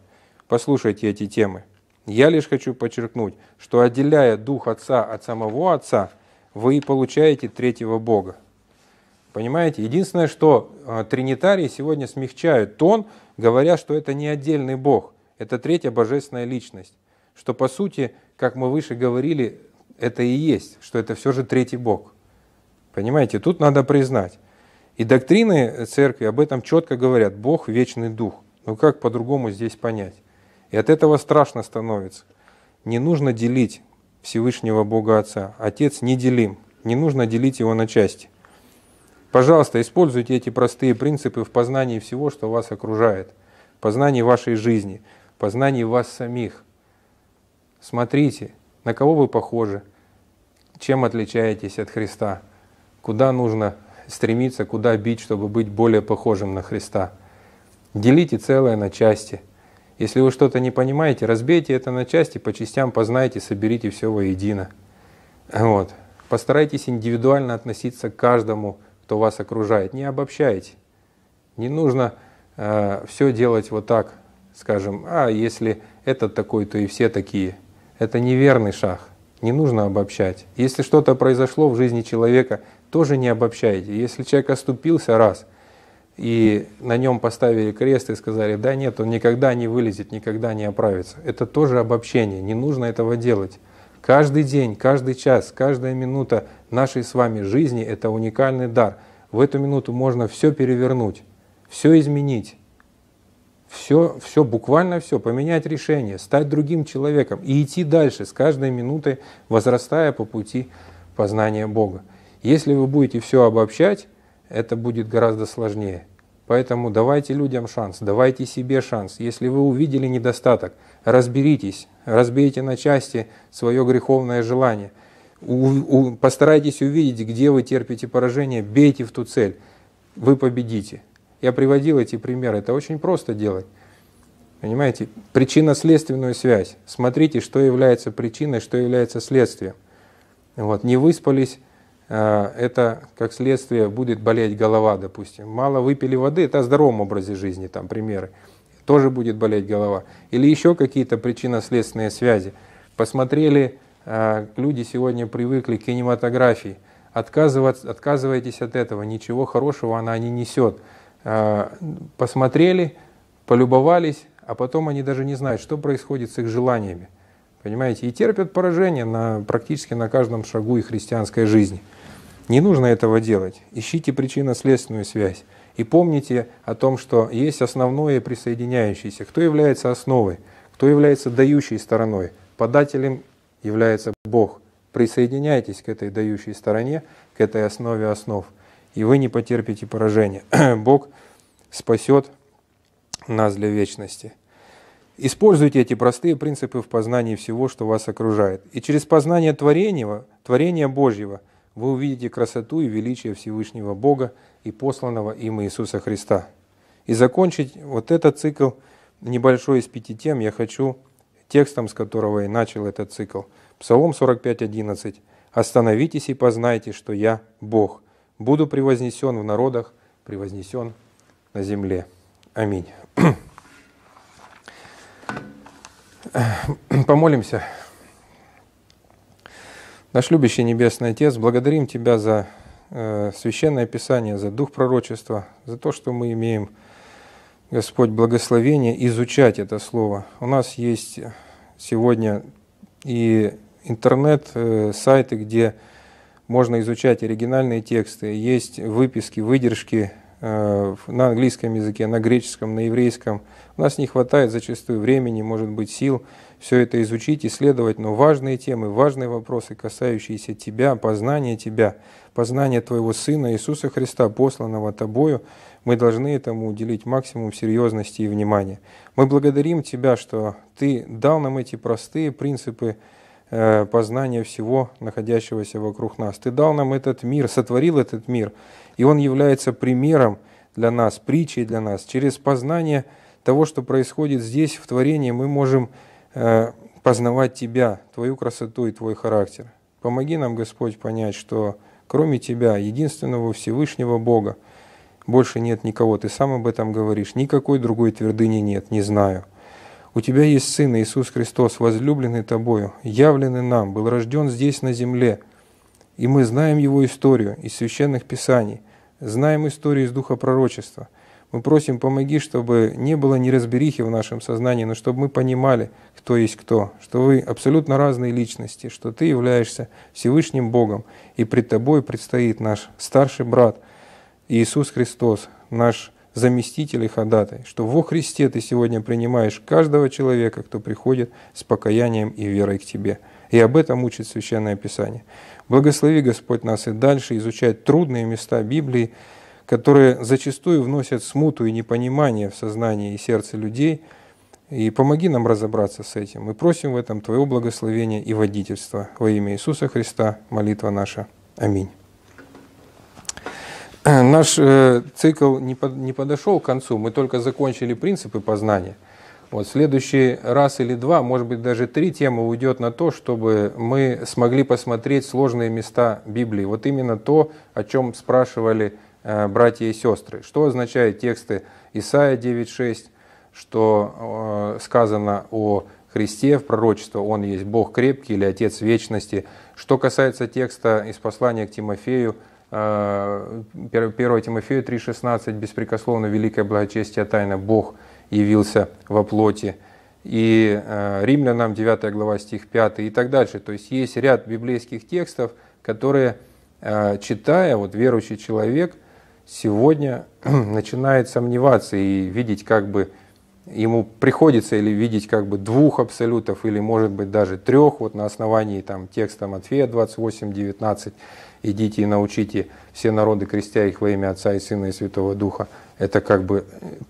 Послушайте эти темы. Я лишь хочу подчеркнуть, что отделяя дух Отца от самого Отца, вы получаете третьего Бога. Понимаете? Единственное, что э, тринитарии сегодня смягчают тон, говоря, что это не отдельный Бог, это третья божественная личность. Что по сути, как мы выше говорили, это и есть, что это все же третий Бог. Понимаете, тут надо признать, и доктрины церкви об этом четко говорят. Бог – вечный дух. Но ну как по-другому здесь понять? И от этого страшно становится. Не нужно делить Всевышнего Бога Отца. Отец неделим. Не нужно делить его на части. Пожалуйста, используйте эти простые принципы в познании всего, что вас окружает, в познании вашей жизни, в познании вас самих. Смотрите, на кого вы похожи, чем отличаетесь от Христа, куда нужно стремиться, куда бить, чтобы быть более похожим на Христа. Делите целое на части. Если вы что-то не понимаете, разбейте это на части, по частям познайте, соберите все воедино. Вот. Постарайтесь индивидуально относиться к каждому, кто вас окружает. Не обобщайте. Не нужно э, все делать вот так, скажем, а если этот такой, то и все такие. Это неверный шаг. Не нужно обобщать. Если что-то произошло в жизни человека, тоже не обобщайте. Если человек оступился раз, и на нем поставили крест и сказали, да нет, он никогда не вылезет, никогда не оправится. Это тоже обобщение, не нужно этого делать. Каждый день, каждый час, каждая минута нашей с вами жизни – это уникальный дар. В эту минуту можно все перевернуть, все изменить, все, все, буквально все, поменять решение, стать другим человеком и идти дальше с каждой минутой, возрастая по пути познания Бога. Если вы будете все обобщать, это будет гораздо сложнее. Поэтому давайте людям шанс, давайте себе шанс. Если вы увидели недостаток, разберитесь, разбейте на части свое греховное желание. У, у, постарайтесь увидеть, где вы терпите поражение, бейте в ту цель, вы победите. Я приводил эти примеры, это очень просто делать. Понимаете, причинно-следственную связь. Смотрите, что является причиной, что является следствием. Вот, не выспались, а, это как следствие будет болеть голова, допустим. Мало выпили воды, это о здоровом образе жизни, там примеры, тоже будет болеть голова. Или еще какие-то причинно-следственные связи. Посмотрели, а, люди сегодня привыкли к кинематографии. Отказывать, отказывайтесь от этого, ничего хорошего она не несет. А, посмотрели, полюбовались, а потом они даже не знают, что происходит с их желаниями понимаете, и терпят поражение на, практически на каждом шагу и христианской жизни. Не нужно этого делать. Ищите причинно-следственную связь. И помните о том, что есть основное и присоединяющееся. Кто является основой? Кто является дающей стороной? Подателем является Бог. Присоединяйтесь к этой дающей стороне, к этой основе основ. И вы не потерпите поражения. Бог спасет нас для вечности. Используйте эти простые принципы в познании всего, что вас окружает. И через познание творения, творения Божьего вы увидите красоту и величие Всевышнего Бога и посланного им Иисуса Христа. И закончить вот этот цикл небольшой из пяти тем я хочу текстом, с которого и начал этот цикл. Псалом 45.11. «Остановитесь и познайте, что я Бог. Буду превознесен в народах, превознесен на земле». Аминь. Помолимся. Наш любящий Небесный Отец, благодарим Тебя за э, Священное Писание, за Дух Пророчества, за то, что мы имеем, Господь, благословение изучать это Слово. У нас есть сегодня и интернет, э, сайты, где можно изучать оригинальные тексты, есть выписки, выдержки э, на английском языке, на греческом, на еврейском языке у нас не хватает зачастую времени, может быть, сил все это изучить, исследовать, но важные темы, важные вопросы, касающиеся тебя, познания тебя, познания твоего Сына Иисуса Христа, посланного тобою, мы должны этому уделить максимум серьезности и внимания. Мы благодарим Тебя, что Ты дал нам эти простые принципы э, познания всего, находящегося вокруг нас. Ты дал нам этот мир, сотворил этот мир, и он является примером для нас, притчей для нас. Через познание – того, что происходит здесь, в творении, мы можем э, познавать Тебя, Твою красоту и Твой характер. Помоги нам, Господь, понять, что кроме Тебя, единственного Всевышнего Бога, больше нет никого. Ты сам об этом говоришь. Никакой другой твердыни нет, не знаю. У Тебя есть Сын Иисус Христос, возлюбленный Тобою, явленный нам, был рожден здесь на земле. И мы знаем Его историю из Священных Писаний, знаем историю из Духа Пророчества – мы просим, помоги, чтобы не было неразберихи в нашем сознании, но чтобы мы понимали, кто есть кто, что вы абсолютно разные личности, что ты являешься Всевышним Богом, и пред тобой предстоит наш старший брат Иисус Христос, наш заместитель и ходатай, что во Христе ты сегодня принимаешь каждого человека, кто приходит с покаянием и верой к тебе. И об этом учит Священное Писание. Благослови, Господь, нас и дальше изучать трудные места Библии, которые зачастую вносят смуту и непонимание в сознание и сердце людей. И помоги нам разобраться с этим. Мы просим в этом Твоего благословения и водительства. Во имя Иисуса Христа, молитва наша. Аминь. Наш э, цикл не подошел к концу, мы только закончили принципы познания. Вот, следующий раз или два, может быть, даже три темы уйдет на то, чтобы мы смогли посмотреть сложные места Библии. Вот именно то, о чем спрашивали Э, братья и сестры. Что означают тексты Исаия 9.6, что э, сказано о Христе в пророчество, Он есть Бог крепкий или Отец вечности. Что касается текста из послания к Тимофею, 1 э, Тимофею 3,16, беспрекословно великое благочестие тайна, Бог явился во плоти. И Римлянам 9 глава стих 5 и так дальше. То есть есть ряд библейских текстов, которые, читая, вот верующий человек – сегодня начинает сомневаться и видеть как бы ему приходится или видеть как бы двух абсолютов, или может быть даже трех, вот на основании там, текста Матфея 28, 19, «Идите и научите все народы, крестя их во имя Отца и Сына и Святого Духа». Это как бы,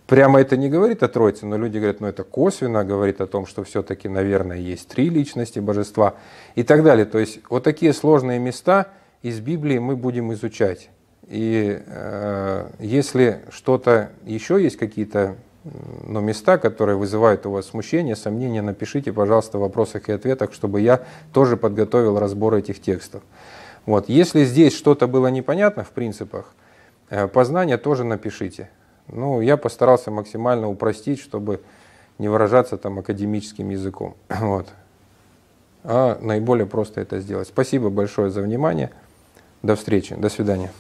прямо это не говорит о Троице, но люди говорят, ну это косвенно говорит о том, что все-таки, наверное, есть три личности божества и так далее. То есть вот такие сложные места из Библии мы будем изучать. И э, если что-то еще есть какие-то ну, места, которые вызывают у вас смущение, сомнения, напишите, пожалуйста, в вопросах и ответах, чтобы я тоже подготовил разбор этих текстов. Вот. Если здесь что-то было непонятно в принципах э, познания, тоже напишите. Ну, я постарался максимально упростить, чтобы не выражаться там академическим языком. Вот. А наиболее просто это сделать. Спасибо большое за внимание. До встречи. До свидания.